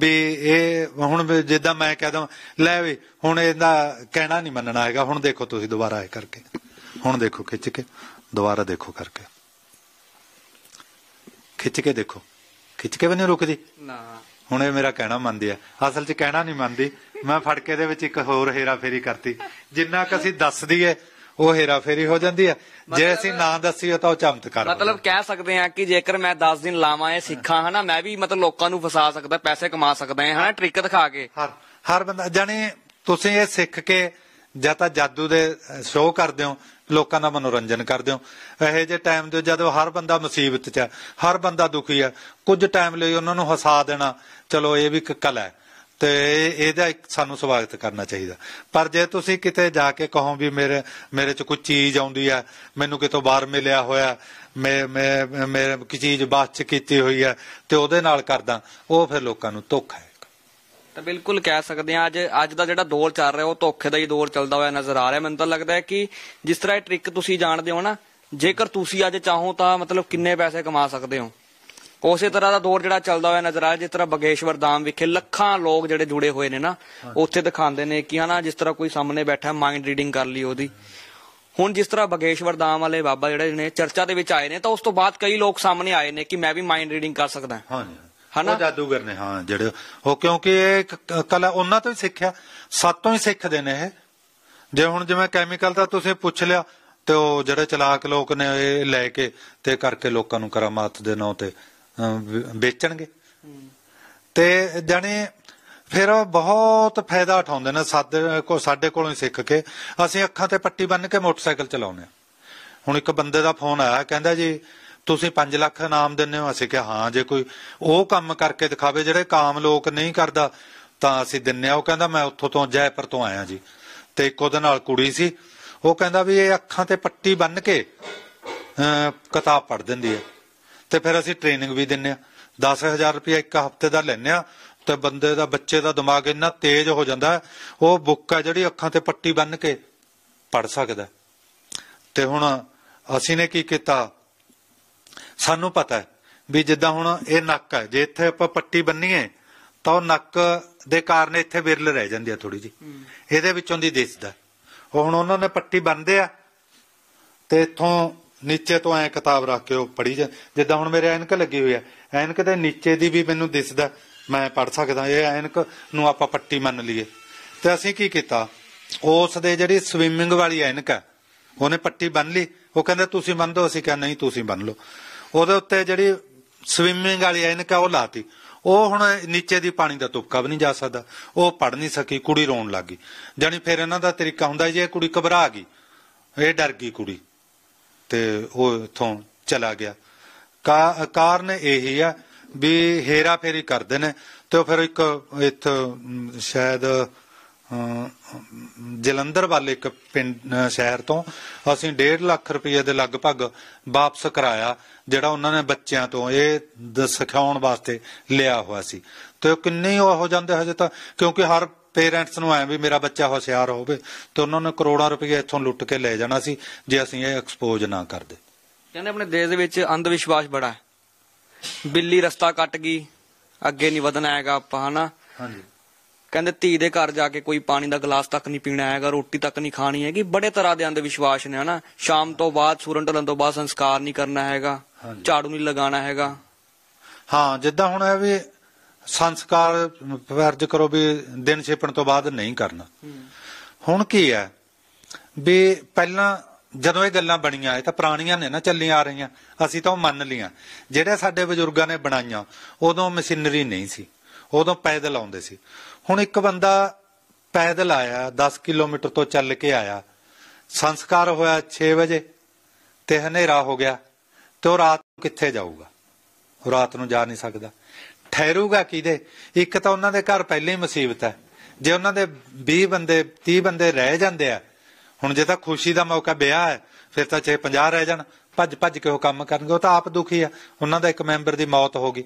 ਵੀ ਇਹ ਹੁਣ ਜਿੱਦਾਂ ਮੈਂ ਕਹਿ ਦਵਾਂ ਲੈ ਵੀ ਹੁਣ ਇਹਦਾ ਕਹਿਣਾ ਨਹੀਂ ਮੰਨਣਾ ਹੈਗਾ ਹੁਣ ਦੇਖੋ ਤੁਸੀਂ ਦੁਬਾਰਾ ਆਏ ਕਰਕੇ ਹੁਣ ਦੇਖੋ ਖਿੱਚ ਕੇ ਦੁਬਾਰਾ ਦੇਖੋ ਕਰਕੇ ਖਿੱਚ ਕੇ ਦੇਖੋ ਖਿੱਚ ਕੇ ਵੀ ਨਹੀਂ ਰੁਕਦੀ ਨਾ ਹੁਣ ਇਹ ਮੇਰਾ ਕਹਿਣਾ ਮੰਨਦੀ ਆ ਅਸਲ 'ਚ ਕਹਿਣਾ ਨਹੀਂ ਮੰਨਦੀ ਮੈਂ ਫੜ ਕੇ ਦੇ ਵਿੱਚ ਇੱਕ ਹੋਰ ਹੇਰਾ ਫੇਰੀ ਕਰਤੀ ਜਿੰਨਾ ਕ ਅਸੀਂ ਦੱਸ ਦਈਏ ਉਹ ਹੇਰਾ ਫੇਰੀ ਹੋ ਜਾਂਦੀ ਆ ਜੇ ਅਸੀਂ ਨਾ ਦੱਸੀਏ ਤਾਂ ਉਹ ਚਮਤਕਾਰ ਮਤਲਬ ਕਹਿ ਸਕਦੇ ਆ ਕਿ ਜੇਕਰ ਮੈਂ 10 ਦਿਨ ਲਾਵਾਂ ਇਹ ਸਿੱਖਾਂ ਹਨਾ ਮੈਂ ਵੀ ਮਤਲਬ ਲੋਕਾਂ ਨੂੰ ਫਸਾ ਸਕਦਾ ਪੈਸੇ ਕਮਾ ਸਕਦਾ ਹਾਂ ਹਨਾ ਟ੍ਰਿਕ ਦਿਖਾ ਕੇ ਹਰ ਹਰ ਬੰਦਾ ਜਾਨੀ ਤੁਸੀਂ ਇਹ ਸਿੱਖ ਕੇ ਜਾਂ ਤਾਂ ਜਾਦੂ ਦੇ ਸ਼ੋਅ ਕਰਦੇ ਹੋ ਲੋਕਾਂ ਦਾ ਮਨੋਰੰਜਨ ਕਰਦੇ ਹੋ ਇਹੋ ਜਿਹੇ ਟਾਈਮ ਦੇ ਜਦੋਂ ਹਰ ਬੰਦਾ ਮੁਸੀਬਤ 'ਚ ਹੈ ਹਰ ਬੰਦਾ ਦੁਖੀ ਹੈ ਕੁਝ ਟਾਈਮ ਲਈ ਉਹਨਾਂ ਨੂੰ ਹਸਾ ਦੇਣਾ ਚਲੋ ਇਹ ਵੀ ਇੱਕ ਕਲਾ ਹੈ ਤੇ ਇਹਦਾ ਸਾਨੂੰ ਸਵਾਗਤ ਕਰਨਾ ਚਾਹੀਦਾ ਪਰ ਜੇ ਤੁਸੀਂ ਕਿਤੇ ਜਾ ਕੇ ਕਹੋ ਵੀ ਮੇਰੇ ਮੇਰੇ 'ਚ ਕੋਈ ਚੀਜ਼ ਆਉਂਦੀ ਹੈ ਮੈਨੂੰ ਕਿਤੋਂ ਬਾਹਰ ਮਿਲਿਆ ਹੋਇਆ ਮੈਂ ਮੈਂ ਮੇਰੇ ਕੀ ਚੀਜ਼ ਬਾਤ ਚ ਕੀਤੀ ਹੋਈ ਹੈ ਤੇ ਉਹਦੇ ਨਾਲ ਕਰਦਾ ਉਹ ਫਿਰ ਲੋਕਾਂ ਨੂੰ ਧੋਖਾ ਹੈ ਤਾਂ ਬਿਲਕੁਲ ਕਹਿ ਸਕਦੇ ਆ ਅੱਜ ਅੱਜ ਦਾ ਜਿਹੜਾ ਦੌਰ ਚੱਲ ਰਿਹਾ ਉਹ ਧੋਖੇ ਦਾ ਹੀ ਦੌਰ ਚੱਲਦਾ ਹੋਇਆ ਨਜ਼ਰ ਆ ਰਿਹਾ ਮੈਨੂੰ ਤਾਂ ਲੱਗਦਾ ਹੈ ਕਿ ਜਿਸ ਤਰ੍ਹਾਂ ਇਹ ਟ੍ਰਿਕ ਤੁਸੀਂ ਜਾਣਦੇ ਹੋ ਨਾ ਜੇਕਰ ਤੁਸੀਂ ਅੱਜ ਚਾਹੋ ਤਾਂ ਮਤਲਬ ਕਿੰਨੇ ਪੈਸੇ ਕਮਾ ਸਕਦੇ ਹੋ ਉਸੇ ਤਰ੍ਹਾਂ ਦਾ ਦੌਰ ਜਿਹੜਾ ਚੱਲਦਾ ਹੋਇਆ ਨਜ਼ਰ ਆ ਜਿਸ ਤਰ੍ਹਾਂ ਬਗੇਸ਼ਵਰ ਧਾਮ ਵਿਖੇ ਲੱਖਾਂ ਲੋਕ ਜਿਹੜੇ ਜੁੜੇ ਹੋਏ ਨੇ ਨਾ ਉੱਥੇ ਦਿਖਾਉਂਦੇ ਨੇ ਕਿ ਹਨਾ ਜਿਸ ਤਰ੍ਹਾਂ ਕੋਈ ਸਾਹਮਣੇ ਬੈਠਾ ਮਾਈਂਡ ਰੀਡਿੰਗ ਕਰ ਲਈ ਉਹਦੀ ਹੁਣ ਜਿਸ ਤਰ੍ਹਾਂ ਬਗੇਸ਼ਵਰ ਧਾਮ ਵਾਲੇ ਬਾਬਾ ਜਿਹੜੇ ਨੇ ਚਰਚਾ ਦੇ ਵਿੱਚ ਆਏ ਨੇ ਤਾਂ ਉਸ ਤੋਂ ਬਾਅਦ ਕਈ ਲੋਕ ਸਾਹਮਣੇ ਆਏ ਨੇ ਕਿ ਮੈਂ ਵੀ ਮਾਈਂਡ ਰੀਡਿੰਗ ਕਰ ਸਕਦਾ ਹਾਂ ਹਾਂਜੀ ਹਨਾ ਜਾਦੂਗਰ ਨੇ ਹਾਂ ਜਿਹੜੇ ਉਹ ਕਿਉਂਕਿ ਇਹ ਕਲਾ ਉਹਨਾਂ ਤੋਂ ਹੀ ਸਿੱਖਿਆ ਸਾਤੋਂ ਹੀ ਸਿੱਖਦੇ ਨੇ ਇਹ ਜੇ ਹੁਣ ਜਿਵੇਂ ਕੈਮੀਕਲ ਦਾ ਤੁਸੀਂ ਪੁੱਛ ਲਿਆ ਤੇ ਉਹ ਜਿਹੜੇ ਚਲਾਕ ਲੋਕ ਨੇ ਇਹ ਲੈ ਕੇ ਤੇ ਕਰਕੇ ਲੋਕਾਂ ਨੂੰ ਕਰਾਮਾਤ ਦੇ ਨਾਂ ਤੇ ਵੇਚਣਗੇ ਤੇ ਜਾਨੇ ਫਿਰ ਬਹੁਤ ਫਾਇਦਾ ਉਠਾਉਂਦੇ ਨੇ ਸਾਡੇ ਕੋ ਸਾਡੇ ਕੋਲੋਂ ਹੀ ਸਿੱਖ ਕੇ ਅਸੀਂ ਅੱਖਾਂ ਤੇ ਪੱਟੀ ਬੰਨ ਕੇ ਮੋਟਰਸਾਈਕਲ ਚਲਾਉਂਦੇ ਹੁਣ ਇੱਕ ਬੰਦੇ ਦਾ ਫੋਨ ਆਇਆ ਕਹਿੰਦਾ ਜੀ ਤੁਸੀਂ 5 ਲੱਖ ਇਨਾਮ ਦਿੰਨੇ ਹੋ ਅਸੀਂ ਕਿਹਾ ਹਾਂ ਜੇ ਕੋਈ ਉਹ ਕੰਮ ਕਰਕੇ ਦਿਖਾਵੇ ਜਿਹੜੇ ਕਾਮ ਲੋਕ ਨਹੀਂ ਕਰਦਾ ਤਾਂ ਅਸੀਂ ਦਿੰਨੇ ਆ ਉਹ ਕਹਿੰਦਾ ਮੈਂ ਉੱਥੋਂ ਤੋਂ ਜੈਪੁਰ ਤੋਂ ਆਇਆ ਜੀ ਤੇ ਇੱਕ ਉਹਦੇ ਨਾਲ ਕੁੜੀ ਸੀ ਉਹ ਕਹਿੰਦਾ ਵੀ ਇਹ ਅੱਖਾਂ ਤੇ ਪੱਟੀ ਬੰਨ ਕੇ ਕਿਤਾਬ ਪੜ੍ਹ ਦਿੰਦੀ ਹੈ ਤੇ ਫਿਰ ਅਸੀਂ ਟ੍ਰੇਨਿੰਗ ਵੀ ਦਿੰਨੇ ਆ 10000 ਰੁਪਏ ਇੱਕ ਹਫਤੇ ਦਾ ਲੈਨੇ ਆ ਤੇ ਬੰਦੇ ਦਾ ਬੱਚੇ ਦਾ ਦਿਮਾਗ ਇੰਨਾ ਤੇਜ਼ ਹੋ ਜਾਂਦਾ ਉਹ ਬੁੱਕ ਆ ਜਿਹੜੀ ਅੱਖਾਂ ਤੇ ਪੱਟੀ ਬੰਨ ਕੇ ਪੜ ਸਕਦਾ ਤੇ ਹੁਣ ਅਸੀਂ ਨੇ ਕੀ ਕੀਤਾ ਸਾਨੂੰ ਪਤਾ ਹੈ ਵੀ ਜਿੱਦਾਂ ਹੁਣ ਇਹ ਨੱਕ ਹੈ ਜੇ ਇੱਥੇ ਆਪਾਂ ਪੱਟੀ ਬੰਨੀਏ ਤਾਂ ਉਹ ਨੱਕ ਦੇ ਕਾਰਨ ਇੱਥੇ ਵਿਰਲ ਰਹਿ ਜਾਂਦੀ ਆ ਥੋੜੀ ਜੀ ਇਹਦੇ ਵਿੱਚੋਂ ਦੀ ਦਿਸਦਾ ਹੁਣ ਉਹਨਾਂ ਨੇ ਪੱਟੀ ਬੰਨਦੇ ਆ ਤੇ ਇਥੋਂ ਨੀਚੇ ਤੋਂ ਐ ਕਿਤਾਬ ਰੱਖ ਕੇ ਉਹ ਪੜੀ ਜਿੱਦਾਂ ਹੁਣ ਮੇਰੇ ਐਨਕ ਲੱਗੀ ਹੋਈ ਆ ਐਨਕ ਦੇ ਨੀਚੇ ਦੀ ਵੀ ਮੈਨੂੰ ਦਿਸਦਾ ਮੈਂ ਪੜ ਸਕਦਾ ਇਹ ਐਨਕ ਨੂੰ ਆਪਾਂ ਪੱਟੀ ਮੰਨ ਲਈਏ ਤੇ ਅਸੀਂ ਕੀ ਕੀਤਾ ਉਸ ਦੇ ਜਿਹੜੀ ਸਵਿਮਿੰਗ ਵਾਲੀ ਐਨਕ ਆ ਉਹਨੇ ਪੱਟੀ ਬੰਨ ਲਈ ਉਹ ਕਹਿੰਦਾ ਤੁਸੀਂ ਬੰਨ ਦੋ ਅਸੀਂ ਕਹਿੰਦਾ ਨਹੀਂ ਤੁਸੀਂ ਬੰਨ ਲਓ ਉਹਦੇ ਉੱਤੇ ਜਿਹੜੀ ਸਵਿਮਿੰਗ ਵਾਲੀ ਐਨਕ ਆ ਉਹ ਲਾਤੀ ਉਹ ਹੁਣ ਨੀਚੇ ਦੀ ਪਾਣੀ ਦਾ ਤੁਪਕਾ ਵੀ ਨਹੀਂ ਜਾ ਸਕਦਾ ਉਹ ਪੜ ਨਹੀਂ ਸਕੀ ਕੁੜੀ ਰੋਣ ਲੱਗੀ ਜਾਨੀ ਫਿਰ ਇਹਨਾਂ ਦਾ ਤਰੀਕਾ ਹੁੰਦਾ ਜੇ ਕੁੜੀ ਘਬਰਾ ਗਈ ਇਹ ਡਰ ਗਈ ਕੁੜੀ ਤੇ ਉਹ ਇਥੋਂ ਚਲਾ ਗਿਆ ਕਾਰਨ ਇਹੀ ਆ ਵੀ ਹੇਰਾ ਫੇਰੀ ਕਰਦੇ ਨੇ ਤੇ ਫਿਰ ਇੱਕ ਇਥ ਸ਼ਾਇਦ ਜਲੰਧਰ ਵਾਲੇ ਇੱਕ ਪਿੰਡ ਸ਼ਹਿਰ ਤੋਂ ਅਸੀਂ 1.5 ਲੱਖ ਰੁਪਏ ਦੇ ਲਗਭਗ ਵਾਪਸ ਕਰਾਇਆ ਜਿਹੜਾ ਉਹਨਾਂ ਨੇ ਬੱਚਿਆਂ ਤੋਂ ਇਹ ਸਿਖਾਉਣ ਵਾਸਤੇ ਲਿਆ ਹੋਇਆ ਸੀ ਤੇ ਕਿੰਨੇ ਉਹ ਹੋ ਜਾਂਦੇ ਹਜੇ ਤਾਂ ਕਿਉਂਕਿ ਹਰ ਪੇਰੈਂਟਸ ਨੂੰ ਐ ਵੀ ਮੇਰਾ ਬੱਚਾ ਹੁਸ਼ਿਆਰ ਹੋਵੇ ਤੇ ਉਹਨਾਂ ਨੇ ਕਰੋੜਾਂ ਰੁਪਏ ਇੱਥੋਂ ਲੁੱਟ ਕੇ ਲੈ ਜਾਣਾ ਸੀ ਜੇ ਅਸੀਂ ਇਹ ਐਕਸਪੋਜ਼ ਨਾ ਕਰਦੇ ਕਹਿੰਦੇ ਆਪਣੇ ਦੇਸ਼ ਦੇ ਵਿੱਚ ਅੰਧ ਵਿਸ਼ਵਾਸ ਬੜਾ ਹੈ ਬਿੱਲੀ ਰਸਤਾ ਕੱਟ ਗਈ ਅੱਗੇ ਨਹੀਂ ਵਧਣਾ ਹੈਗਾ ਆਪਾਂ ਹਨਾ ਹਾਂਜੀ ਕਹਿੰਦੇ ਧੀ ਦੇ ਘਰ ਜਾ ਕੇ ਕੋਈ ਪਾਣੀ ਦਾ ਗਲਾਸ ਤੱਕ ਨਹੀਂ ਪੀਣਾ ਹੈਗਾ ਰੋਟੀ ਤੱਕ ਨਹੀਂ ਖਾਣੀ ਹੈਗੀ ਬੜੇ ਤਰ੍ਹਾਂ ਦੇ ਅੰਧ ਵਿਸ਼ਵਾਸ ਨੇ ਹਨਾ ਸ਼ਾਮ ਤੋਂ ਬਾਅਦ ਸੂਰਨ ਢਲਣ ਤੋਂ ਬਾਅਦ ਸੰਸਕਾਰ ਨਹੀਂ ਕਰਨਾ ਹੈਗਾ ਝਾੜੂ ਨਹੀਂ ਲਗਾਣਾ ਹੈਗਾ ਹਾਂ ਜਿੱਦਾਂ ਹੁਣ ਹੈ ਵੀ ਸੰਸਕਾਰ ਫਰਜ਼ ਕਰੋ ਵੀ ਦਿਨ ਛੇਪਣ ਤੋਂ ਬਾਅਦ ਨਹੀਂ ਕਰਨਾ ਹੁਣ ਕੀ ਹੈ ਵੀ ਪਹਿਲਾਂ ਜਦੋਂ ਇਹ ਗੱਲਾਂ ਬਣੀਆਂ ਇਹ ਤਾਂ ਪੁਰਾਣੀਆਂ ਨੇ ਨਾ ਚੱਲੀਆਂ ਆ ਰਹੀਆਂ ਅਸੀਂ ਤਾਂ ਉਹ ਮੰਨ ਲੀਆਂ ਜਿਹੜੇ ਸਾਡੇ ਬਜ਼ੁਰਗਾਂ ਨੇ ਬਣਾਈਆਂ ਉਦੋਂ ਮਸ਼ੀਨਰੀ ਨਹੀਂ ਸੀ ਉਦੋਂ ਪੈਦਲ ਆਉਂਦੇ ਸੀ ਹੁਣ ਇੱਕ ਬੰਦਾ ਪੈਦਲ ਆਇਆ 10 ਕਿਲੋਮੀਟਰ ਤੋਂ ਚੱਲ ਕੇ ਆਇਆ ਸੰਸਕਾਰ ਹੋਇਆ 6 ਵਜੇ ਤੇ ਹਨੇਰਾ ਹੋ ਗਿਆ ਤੇ ਉਹ ਰਾਤ ਨੂੰ ਕਿੱਥੇ ਜਾਊਗਾ ਰਾਤ ਨੂੰ ਜਾ ਨਹੀਂ ਸਕਦਾ ਠਹਿਰੂਗਾ ਕਿਦੇ ਇੱਕ ਤਾਂ ਉਹਨਾਂ ਦੇ ਘਰ ਪਹਿਲੇ ਹੀ ਮੁਸੀਬਤ ਹੈ ਜੇ ਉਹਨਾਂ ਦੇ 20 ਬੰਦੇ 30 ਬੰਦੇ ਰਹਿ ਜਾਂਦੇ ਆ ਹੁਣ ਜੇ ਤਾਂ ਖੁਸ਼ੀ ਦਾ ਮੌਕਾ ਵਿਆਹ ਹੈ ਫਿਰ ਤਾਂ ਚਾਹੇ 50 ਰਹਿ ਜਾਣ ਭੱਜ ਭੱਜ ਕੇ ਉਹ ਕੰਮ ਕਰਨਗੇ ਉਹ ਤਾਂ ਆਪ ਦੁਖੀ ਆ ਉਹਨਾਂ ਦਾ ਇੱਕ ਮੈਂਬਰ ਦੀ ਮੌਤ ਹੋ ਗਈ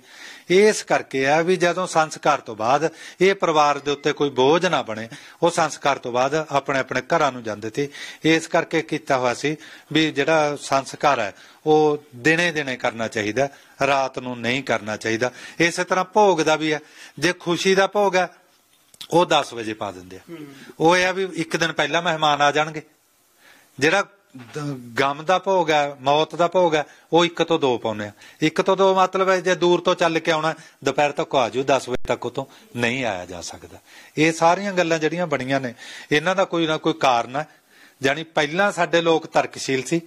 ਇਸ ਕਰਕੇ ਆ ਵੀ ਜਦੋਂ ਸੰਸਕਾਰ ਤੋਂ ਬਾਅਦ ਇਹ ਪਰਿਵਾਰ ਦੇ ਉੱਤੇ ਕੋਈ ਬੋਝ ਨਾ ਬਣੇ ਉਹ ਸੰਸਕਾਰ ਤੋਂ ਬਾਅਦ ਆਪਣੇ ਆਪਣੇ ਘਰਾਂ ਨੂੰ ਜਾਂਦੇ ਸੀ ਇਸ ਕਰਕੇ ਕੀਤਾ ਹੋਇਆ ਸੀ ਵੀ ਜਿਹੜਾ ਸੰਸਕਾਰ ਹੈ ਉਹ ਦਿਨੇ ਦਿਨੇ ਕਰਨਾ ਚਾਹੀਦਾ ਰਾਤ ਨੂੰ ਨਹੀਂ ਕਰਨਾ ਚਾਹੀਦਾ ਇਸੇ ਤਰ੍ਹਾਂ ਭੋਗ ਦਾ ਵੀ ਹੈ ਜੇ ਖੁਸ਼ੀ ਦਾ ਭੋਗ ਹੈ ਉਹ 10 ਵਜੇ ਪਾ ਦਿੰਦੇ ਆ ਉਹ ਇਹ ਆ ਵੀ ਇੱਕ ਦਿਨ ਪਹਿਲਾਂ ਮਹਿਮਾਨ ਆ ਜਾਣਗੇ ਜਿਹੜਾ ਗਮ ਦਾ ਭੋਗ ਹੈ ਮੌਤ ਦਾ ਭੋਗ ਹੈ ਉਹ ਇੱਕ ਤੋਂ ਦੋ ਪਾਉਨੇ ਆ ਇੱਕ ਤੋਂ ਦੋ ਮਤਲਬ ਹੈ ਜੇ ਦੂਰ ਤੋਂ ਚੱਲ ਕੇ ਆਉਣਾ ਦੁਪਹਿਰ ਤੱਕ ਆ ਜਾਓ 10 ਵਜੇ ਤੱਕ ਉਤੋਂ ਨਹੀਂ ਆਇਆ ਜਾ ਸਕਦਾ ਇਹ ਸਾਰੀਆਂ ਗੱਲਾਂ ਜਿਹੜੀਆਂ ਬਣੀਆਂ ਨੇ ਇਹਨਾਂ ਦਾ ਕੋਈ ਨਾ ਕੋਈ ਕਾਰਨ ਹੈ ਜਾਨੀ ਪਹਿਲਾਂ ਸਾਡੇ ਲੋਕ ਤਰਕਸ਼ੀਲ ਸੀ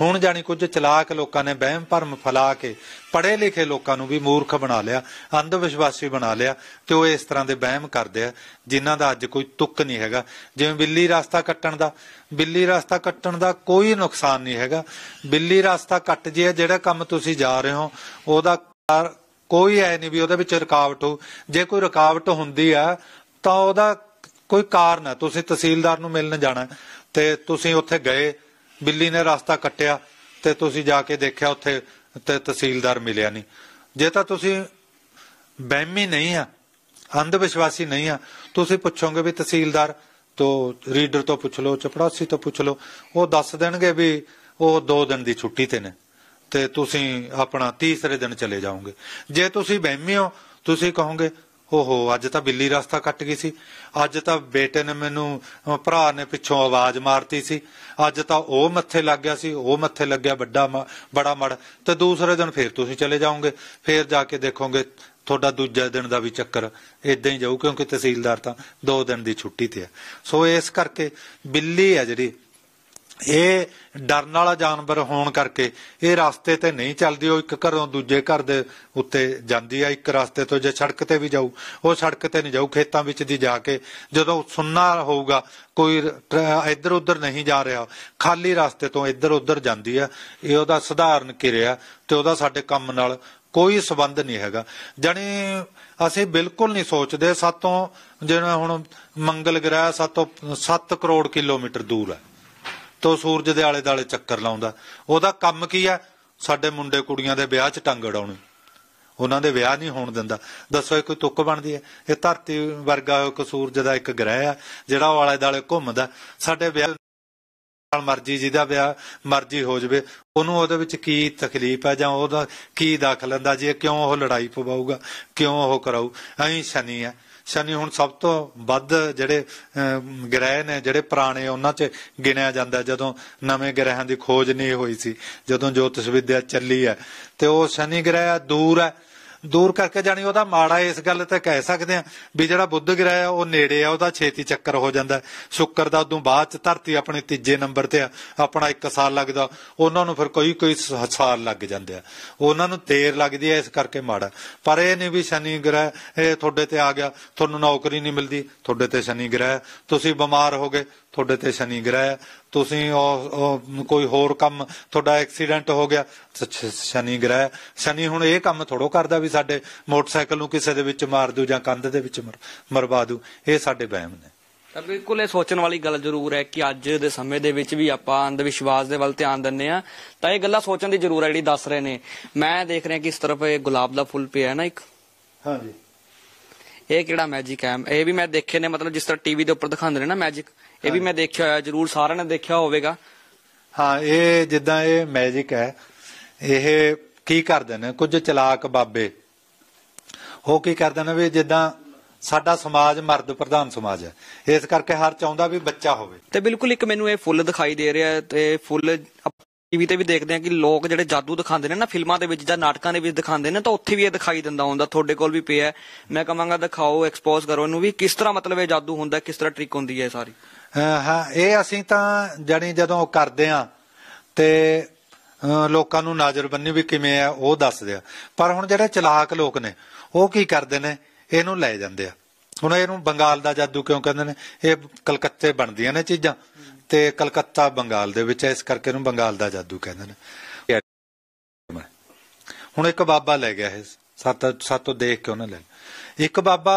ਹੁਣ ਜਾਨੀ ਕੁਝ ਚਲਾਕ ਲੋਕਾਂ ਨੇ ਵਹਿਮ ਭਰਮ ਫਲਾ ਕੇ ਪੜ੍ਹੇ ਲਿਖੇ ਲੋਕਾਂ ਨੂੰ ਵੀ ਮੂਰਖ ਬਣਾ ਲਿਆ ਅੰਧ ਵਿਸ਼ਵਾਸੀ ਬਣਾ ਲਿਆ ਤੇ ਉਹ ਇਸ ਤਰ੍ਹਾਂ ਦੇ ਵਹਿਮ ਕਰਦੇ ਆ ਜਿਨ੍ਹਾਂ ਦਾ ਅੱਜ ਕੋਈ ਤੁੱਕ ਨਹੀਂ ਹੈਗਾ ਜਿਵੇਂ ਬਿੱਲੀ ਰਸਤਾ ਕੱਟਣ ਦਾ ਬਿੱਲੀ ਰਸਤਾ ਕੱਟਣ ਦਾ ਕੋਈ ਨੁਕਸਾਨ ਨਹੀਂ ਹੈਗਾ ਬਿੱਲੀ ਰਸਤਾ ਕੱਟ ਜੇ ਜਿਹੜਾ ਕੰਮ ਤੁਸੀਂ ਜਾ ਰਹੇ ਹੋ ਉਹਦਾ ਕੋਈ ਐ ਨਹੀਂ ਵੀ ਉਹਦੇ ਵਿੱਚ ਰੁਕਾਵਟ ਹੋ ਜੇ ਕੋਈ ਰੁਕਾਵਟ ਹੁੰਦੀ ਆ ਤਾਂ ਉਹਦਾ ਕੋਈ ਕਾਰਨ ਹੈ ਤੁਸੀਂ ਤਹਿਸੀਲਦਾਰ ਨੂੰ ਮਿਲਣ ਜਾਣਾ ਤੇ ਤੁਸੀਂ ਉੱਥੇ ਗਏ ਬਿੱਲੀ ਨੇ ਰਸਤਾ ਕੱਟਿਆ ਤੇ ਤੁਸੀਂ ਜਾ ਕੇ ਦੇਖਿਆ ਉੱਥੇ ਤੇ ਤਹਿਸੀਲਦਾਰ ਮਿਲਿਆ ਨਹੀਂ ਜੇ ਤਾਂ ਤੁਸੀਂ ਬਹਿਮੀ ਨਹੀਂ ਆ ਅੰਧ ਵਿਸ਼ਵਾਸੀ ਨਹੀਂ ਆ ਤੁਸੀਂ ਪੁੱਛੋਗੇ ਵੀ ਤਹਿਸੀਲਦਾਰ ਤੋਂ ਰੀਡਰ ਤੋਂ ਪੁੱਛ ਲਓ ਚਪੜਾਸੀ ਤੋਂ ਪੁੱਛ ਲਓ ਉਹ ਦੱਸ ਦੇਣਗੇ ਵੀ ਉਹ 2 ਦਿਨ ਦੀ ਛੁੱਟੀ ਤੇ ਨੇ ਤੇ ਤੁਸੀਂ ਆਪਣਾ ਤੀਸਰੇ ਦਿਨ ਚਲੇ ਜਾਓਗੇ ਜੇ ਤੁਸੀਂ ਬਹਿਮੇ ਹੋ ਤੁਸੀਂ ਕਹੋਗੇ ਓਹੋ ਅੱਜ ਤਾਂ ਬਿੱਲੀ ਰਸਤਾ ਕੱਟ ਗਈ ਸੀ ਅੱਜ ਤਾਂ ਬੇਟੇ ਨੇ ਮੈਨੂੰ ਭਰਾ ਨੇ ਪਿੱਛੋਂ ਆਵਾਜ਼ ਮਾਰਤੀ ਸੀ ਅੱਜ ਤਾਂ ਉਹ ਮੱਥੇ ਲੱਗ ਗਿਆ ਸੀ ਉਹ ਮੱਥੇ ਲੱਗਿਆ ਵੱਡਾ ਬੜਾ ਮੜ ਤੇ ਦੂਸਰੇ ਦਿਨ ਫੇਰ ਤੁਸੀਂ ਚਲੇ ਜਾਓਗੇ ਫੇਰ ਜਾ ਕੇ ਦੇਖੋਗੇ ਤੁਹਾਡਾ ਦੂਜੇ ਦਿਨ ਦਾ ਵੀ ਚੱਕਰ ਇਦਾਂ ਹੀ ਜਾਊ ਕਿਉਂਕਿ ਤਹਿਸੀਲਦਾਰ ਤਾਂ 2 ਦਿਨ ਦੀ ਛੁੱਟੀ ਤੇ ਆ ਸੋ ਇਸ ਕਰਕੇ ਬਿੱਲੀ ਆ ਜਿਹੜੀ ਇਹ ਡਰਨ ਵਾਲਾ ਜਾਨਵਰ ਹੋਣ ਕਰਕੇ ਇਹ ਰਸਤੇ ਤੇ ਨਹੀਂ ਚੱਲਦੀ ਉਹ ਇੱਕ ਘਰੋਂ ਦੂਜੇ ਘਰ ਦੇ ਉੱਤੇ ਜਾਂਦੀ ਆ ਇੱਕ ਰਸਤੇ ਤੋਂ ਜੇ ਸੜਕ ਤੇ ਵੀ ਜਾਊ ਉਹ ਸੜਕ ਤੇ ਨਹੀਂ ਜਾਊ ਖੇਤਾਂ ਵਿੱਚ ਦੀ ਜਾ ਕੇ ਜਦੋਂ ਸੁੰਨਾ ਹੋਊਗਾ ਕੋਈ ਇੱਧਰ ਉੱਧਰ ਨਹੀਂ ਜਾ ਰਿਹਾ ਖਾਲੀ ਰਸਤੇ ਤੋਂ ਇੱਧਰ ਉੱਧਰ ਜਾਂਦੀ ਆ ਇਹ ਉਹਦਾ ਸਧਾਰਨ ਕਿਰਿਆ ਤੇ ਉਹਦਾ ਸਾਡੇ ਕੰਮ ਨਾਲ ਕੋਈ ਸਬੰਧ ਨਹੀਂ ਹੈਗਾ ਜਾਨੀ ਅਸੀਂ ਬਿਲਕੁਲ ਨਹੀਂ ਸੋਚਦੇ ਸਾਤੋਂ ਜਿਹੜਾ ਹੁਣ ਮੰਗਲ ਗ੍ਰਹਿ ਸਾਤੋਂ 7 ਕਰੋੜ ਕਿਲੋਮੀਟਰ ਦੂਰ ਹੈ ਤੋਂ ਸੂਰਜ ਦੇ ਆਲੇ ਦਾਲੇ ਚੱਕਰ ਲਾਉਂਦਾ ਉਹਦਾ ਕੰਮ ਕੀ ਆ ਸਾਡੇ ਮੁੰਡੇ ਕੁੜੀਆਂ ਦੇ ਵਿਆਹ 'ਚ ਟੰਗ ਅੜਾਉਣੀ ਉਹਨਾਂ ਦੇ ਵਿਆਹ ਨਹੀਂ ਹੋਣ ਦਿੰਦਾ ਦੱਸੋ ਇਹ ਕੋਈ ਤੁੱਕ ਬਣਦੀ ਹੈ ਇਹ ਧਰਤੀ ਵਰਗਾ ਇੱਕ ਸੂਰਜ ਦਾ ਇੱਕ ਗ੍ਰਹਿ ਆ ਜਿਹੜਾ ਆਲੇ ਦਾਲੇ ਘੁੰਮਦਾ ਸਾਡੇ ਵਿਆਹ ਨਾਲ ਮਰਜ਼ੀ ਜਿਹਦਾ ਵਿਆਹ ਮਰਜ਼ੀ ਹੋ ਜਵੇ ਉਹਨੂੰ ਉਹਦੇ ਵਿੱਚ ਕੀ ਤਕਲੀਫ ਆ ਜਾਂ ਉਹਦਾ ਕੀ ਦਖਲ ਅੰਦਾਜ਼ੀ ਕਿਉਂ ਉਹ ਲੜਾਈ ਪਵਾਊਗਾ ਕਿਉਂ ਉਹ ਕਰਾਊ ਐਂ ਸ਼ਨੀ ਆ ਸ਼ਨੀ ਹੁਣ ਸਭ ਤੋਂ ਵੱਧ ਜਿਹੜੇ ਗ੍ਰਹਿ ਨੇ ਜਿਹੜੇ ਪੁਰਾਣੇ ਉਹਨਾਂ 'ਚ ਗਿਣਿਆ ਜਾਂਦਾ ਜਦੋਂ ਨਵੇਂ ਗ੍ਰਹਿਾਂ ਦੀ ਖੋਜ ਨਹੀਂ ਹੋਈ ਸੀ ਜਦੋਂ ਜੋਤਿਸ਼ ਵਿਦਿਆ ਚੱਲੀ ਹੈ ਤੇ ਉਹ ਸ਼ਨੀ ਗ੍ਰਹਿ ਦੂਰ ਹੈ ਦੂਰ ਕਰਕੇ ਜਾਣੀ ਉਹਦਾ ਮਾੜਾ ਇਸ ਗੱਲ ਤੇ ਕਹਿ ਸਕਦੇ ਆ ਵੀ ਜਿਹੜਾ ਬੁੱਧ ਗ੍ਰਹਿ ਆ ਉਹ ਨੇੜੇ ਆ ਉਹਦਾ ਛੇਤੀ ਚੱਕਰ ਹੋ ਜਾਂਦਾ ਸ਼ੁੱਕਰ ਦਾ ਉਦੋਂ ਬਾਅਦ ਚ ਧਰਤੀ ਆਪਣੇ ਤੀਜੇ ਨੰਬਰ ਤੇ ਆ ਆਪਣਾ 1 ਸਾਲ ਲੱਗਦਾ ਉਹਨਾਂ ਨੂੰ ਫਿਰ ਕੋਈ ਕੋਈ ਸਾਲ ਲੱਗ ਜਾਂਦੇ ਆ ਉਹਨਾਂ ਨੂੰ ਤੇਰ ਲੱਗਦੀ ਐ ਇਸ ਕਰਕੇ ਮਾੜਾ ਪਰ ਇਹ ਨਹੀਂ ਵੀ ਸ਼ਨੀ ਗ੍ਰਹਿ ਇਹ ਤੁਹਾਡੇ ਤੇ ਆ ਗਿਆ ਤੁਹਾਨੂੰ ਨੌਕਰੀ ਨਹੀਂ ਮਿਲਦੀ ਤੁਹਾਡੇ ਤੇ ਸ਼ਨੀ ਗ੍ਰਹਿ ਤੁਸੀਂ ਬਿਮਾਰ ਹੋ ਗਏ ਤੁਹਾਡੇ ਤੇ ਸ਼ਨੀ ਗ੍ਰਹਿ ਤੁਸੀਂ ਕੋਈ ਹੋਰ ਕੰਮ ਤੁਹਾਡਾ ਐਕਸੀਡੈਂਟ ਹੋ ਗਿਆ ਸ਼ਨੀ ਗ੍ਰਹਿ ਸ਼ਨੀ ਹੁਣ ਇਹ ਕੰਮ ਥੋੜੋ ਕਰਦਾ ਵੀ ਸਾਡੇ ਮੋਟਰਸਾਈਕਲ ਨੂੰ ਕਿਸੇ ਦੇ ਵਿੱਚ ਮਾਰ ਦੂ ਜਾਂ ਕੰਧ ਦੇ ਵਿੱਚ ਮਰਵਾ ਦੂ ਇਹ ਸਾਡੇ ਵਹਿਮ ਨੇ ਤਾਂ ਬਿਲਕੁਲ ਇਹ ਸੋਚਣ ਵਾਲੀ ਗੱਲ ਜ਼ਰੂਰ ਹੈ ਕਿ ਅੱਜ ਦੇ ਸਮੇਂ ਦੇ ਵਿੱਚ ਵੀ ਆਪਾਂ ਅੰਧ ਵਿਸ਼ਵਾਸ ਦੇ ਵੱਲ ਧਿਆਨ ਦਿੰਨੇ ਆ ਤਾਂ ਇਹ ਗੱਲਾਂ ਸੋਚਣ ਦੀ ਜ਼ਰੂਰ ਹੈ ਜਿਹੜੀ ਦੱਸ ਰਹੇ ਨੇ ਮੈਂ ਦੇਖ ਰਿਹਾ ਕਿ ਇਸ ਤਰਫ ਇਹ ਗੁਲਾਬ ਦਾ ਫੁੱਲ ਪਿਆ ਹੈ ਨਾ ਇੱਕ ਹਾਂਜੀ ਇਹ ਕਿਹੜਾ ਮੈਜਿਕ ਹੈ ਇਹ ਵੀ ਮੈਂ ਦੇਖੇ ਨੇ ਮਤਲਬ ਜਿਸ ਤਰ੍ਹਾਂ ਟੀਵੀ ਦੇ ਉੱਪਰ ਦਿਖਾਉਂਦੇ ਨੇ ਨਾ ਮੈਜਿਕ ਇਹ ਵੀ ਮੈਂ ਦੇਖਿਆ ਹੋਇਆ ਜ਼ਰੂਰ ਸਾਰਿਆਂ ਨੇ ਦੇਖਿਆ ਹੋਵੇਗਾ ਹਾਂ ਇਹ ਜਿੱਦਾਂ ਇਹ ਮੈਜਿਕ ਹੈ ਇਹ ਕੀ ਕਰਦੇ ਨੇ ਕੁਝ ਚਲਾਕ ਬਾਬੇ ਹੋ ਕੀ ਕਰਦੇ ਨੇ ਵੀ ਜਿੱਦਾਂ ਸਾਡਾ ਸਮਾਜ ਮਰਦ ਪ੍ਰਧਾਨ ਸਮਾਜ ਹੈ ਇਸ ਕਰਕੇ ਹਰ ਚਾਹੁੰਦਾ ਵੀ ਬੱਚਾ ਹੋਵੇ ਤੇ ਬਿਲਕੁਲ ਇੱਕ ਮੈਨੂੰ ਇਹ ਫੁੱਲ ਦਿਖਾਈ ਦੇ ਰਿਹਾ ਤੇ ਫੁੱਲ ਟੀਵੀ ਤੇ ਵੀ ਦੇਖਦੇ ਆ ਕਿ ਲੋਕ ਜਿਹੜੇ ਜਾਦੂ ਦਿਖਾਉਂਦੇ ਨੇ ਨਾ ਫਿਲਮਾਂ ਦੇ ਵਿੱਚ ਜਾਂ ਨਾਟਕਾਂ ਦੇ ਵਿੱਚ ਦਿਖਾਉਂਦੇ ਨੇ ਤਾਂ ਉੱਥੇ ਵੀ ਇਹ ਦਿਖਾਈ ਦਿੰਦਾ ਹੁੰਦਾ ਤੁਹਾਡੇ ਕੋਲ ਵੀ ਪਿਆ ਮੈਂ ਕਹਾਂਗਾ ਦਿਖਾਓ ਐਕਸਪੋਜ਼ ਕਰੋ ਇਹਨੂੰ ਵੀ ਕਿਸ ਤਰ੍ਹਾਂ ਮਤਲਬ ਇਹ ਜਾਦੂ ਹੁੰਦਾ ਕਿਸ ਤਰ੍ਹਾਂ ਟ੍ਰਿਕ ਹੁੰਦੀ ਹੈ ਸਾਰੀ ਹਾਂ ਇਹ ਅਸੀਂ ਤਾਂ ਜਣੀ ਜਦੋਂ ਕਰਦੇ ਆ ਤੇ ਲੋਕਾਂ ਨੂੰ ਨਾਜ਼ਰਬੰਨੀ ਵੀ ਕਿਵੇਂ ਆ ਉਹ ਦੱਸਦੇ ਆ ਪਰ ਹੁਣ ਜਿਹੜੇ ਚਲਾਕ ਲੋਕ ਨੇ ਉਹ ਕੀ ਕਰਦੇ ਨੇ ਇਹਨੂੰ ਲੈ ਜਾਂਦੇ ਆ ਹੁਣ ਇਹਨੂੰ ਬੰਗਾਲ ਦਾ ਜਾਦੂ ਕਿਉਂ ਕਹਿੰਦੇ ਨੇ ਇਹ ਕਲਕੱਤੇ ਬਣਦੀਆਂ ਨੇ ਚੀਜ਼ਾਂ ਤੇ ਕਲਕੱਤਾ ਬੰਗਾਲ ਦੇ ਵਿੱਚ ਇਸ ਕਰਕੇ ਇਹਨੂੰ ਬੰਗਾਲ ਦਾ ਜਾਦੂ ਕਹਿੰਦੇ ਨੇ ਹੁਣ ਇੱਕ ਬਾਬਾ ਲੈ ਗਿਆ ਇਹ ਸੱਤ ਸੱਤੋਂ ਦੇਖ ਕੇ ਉਹਨੇ ਲੈ ਇੱਕ ਬਾਬਾ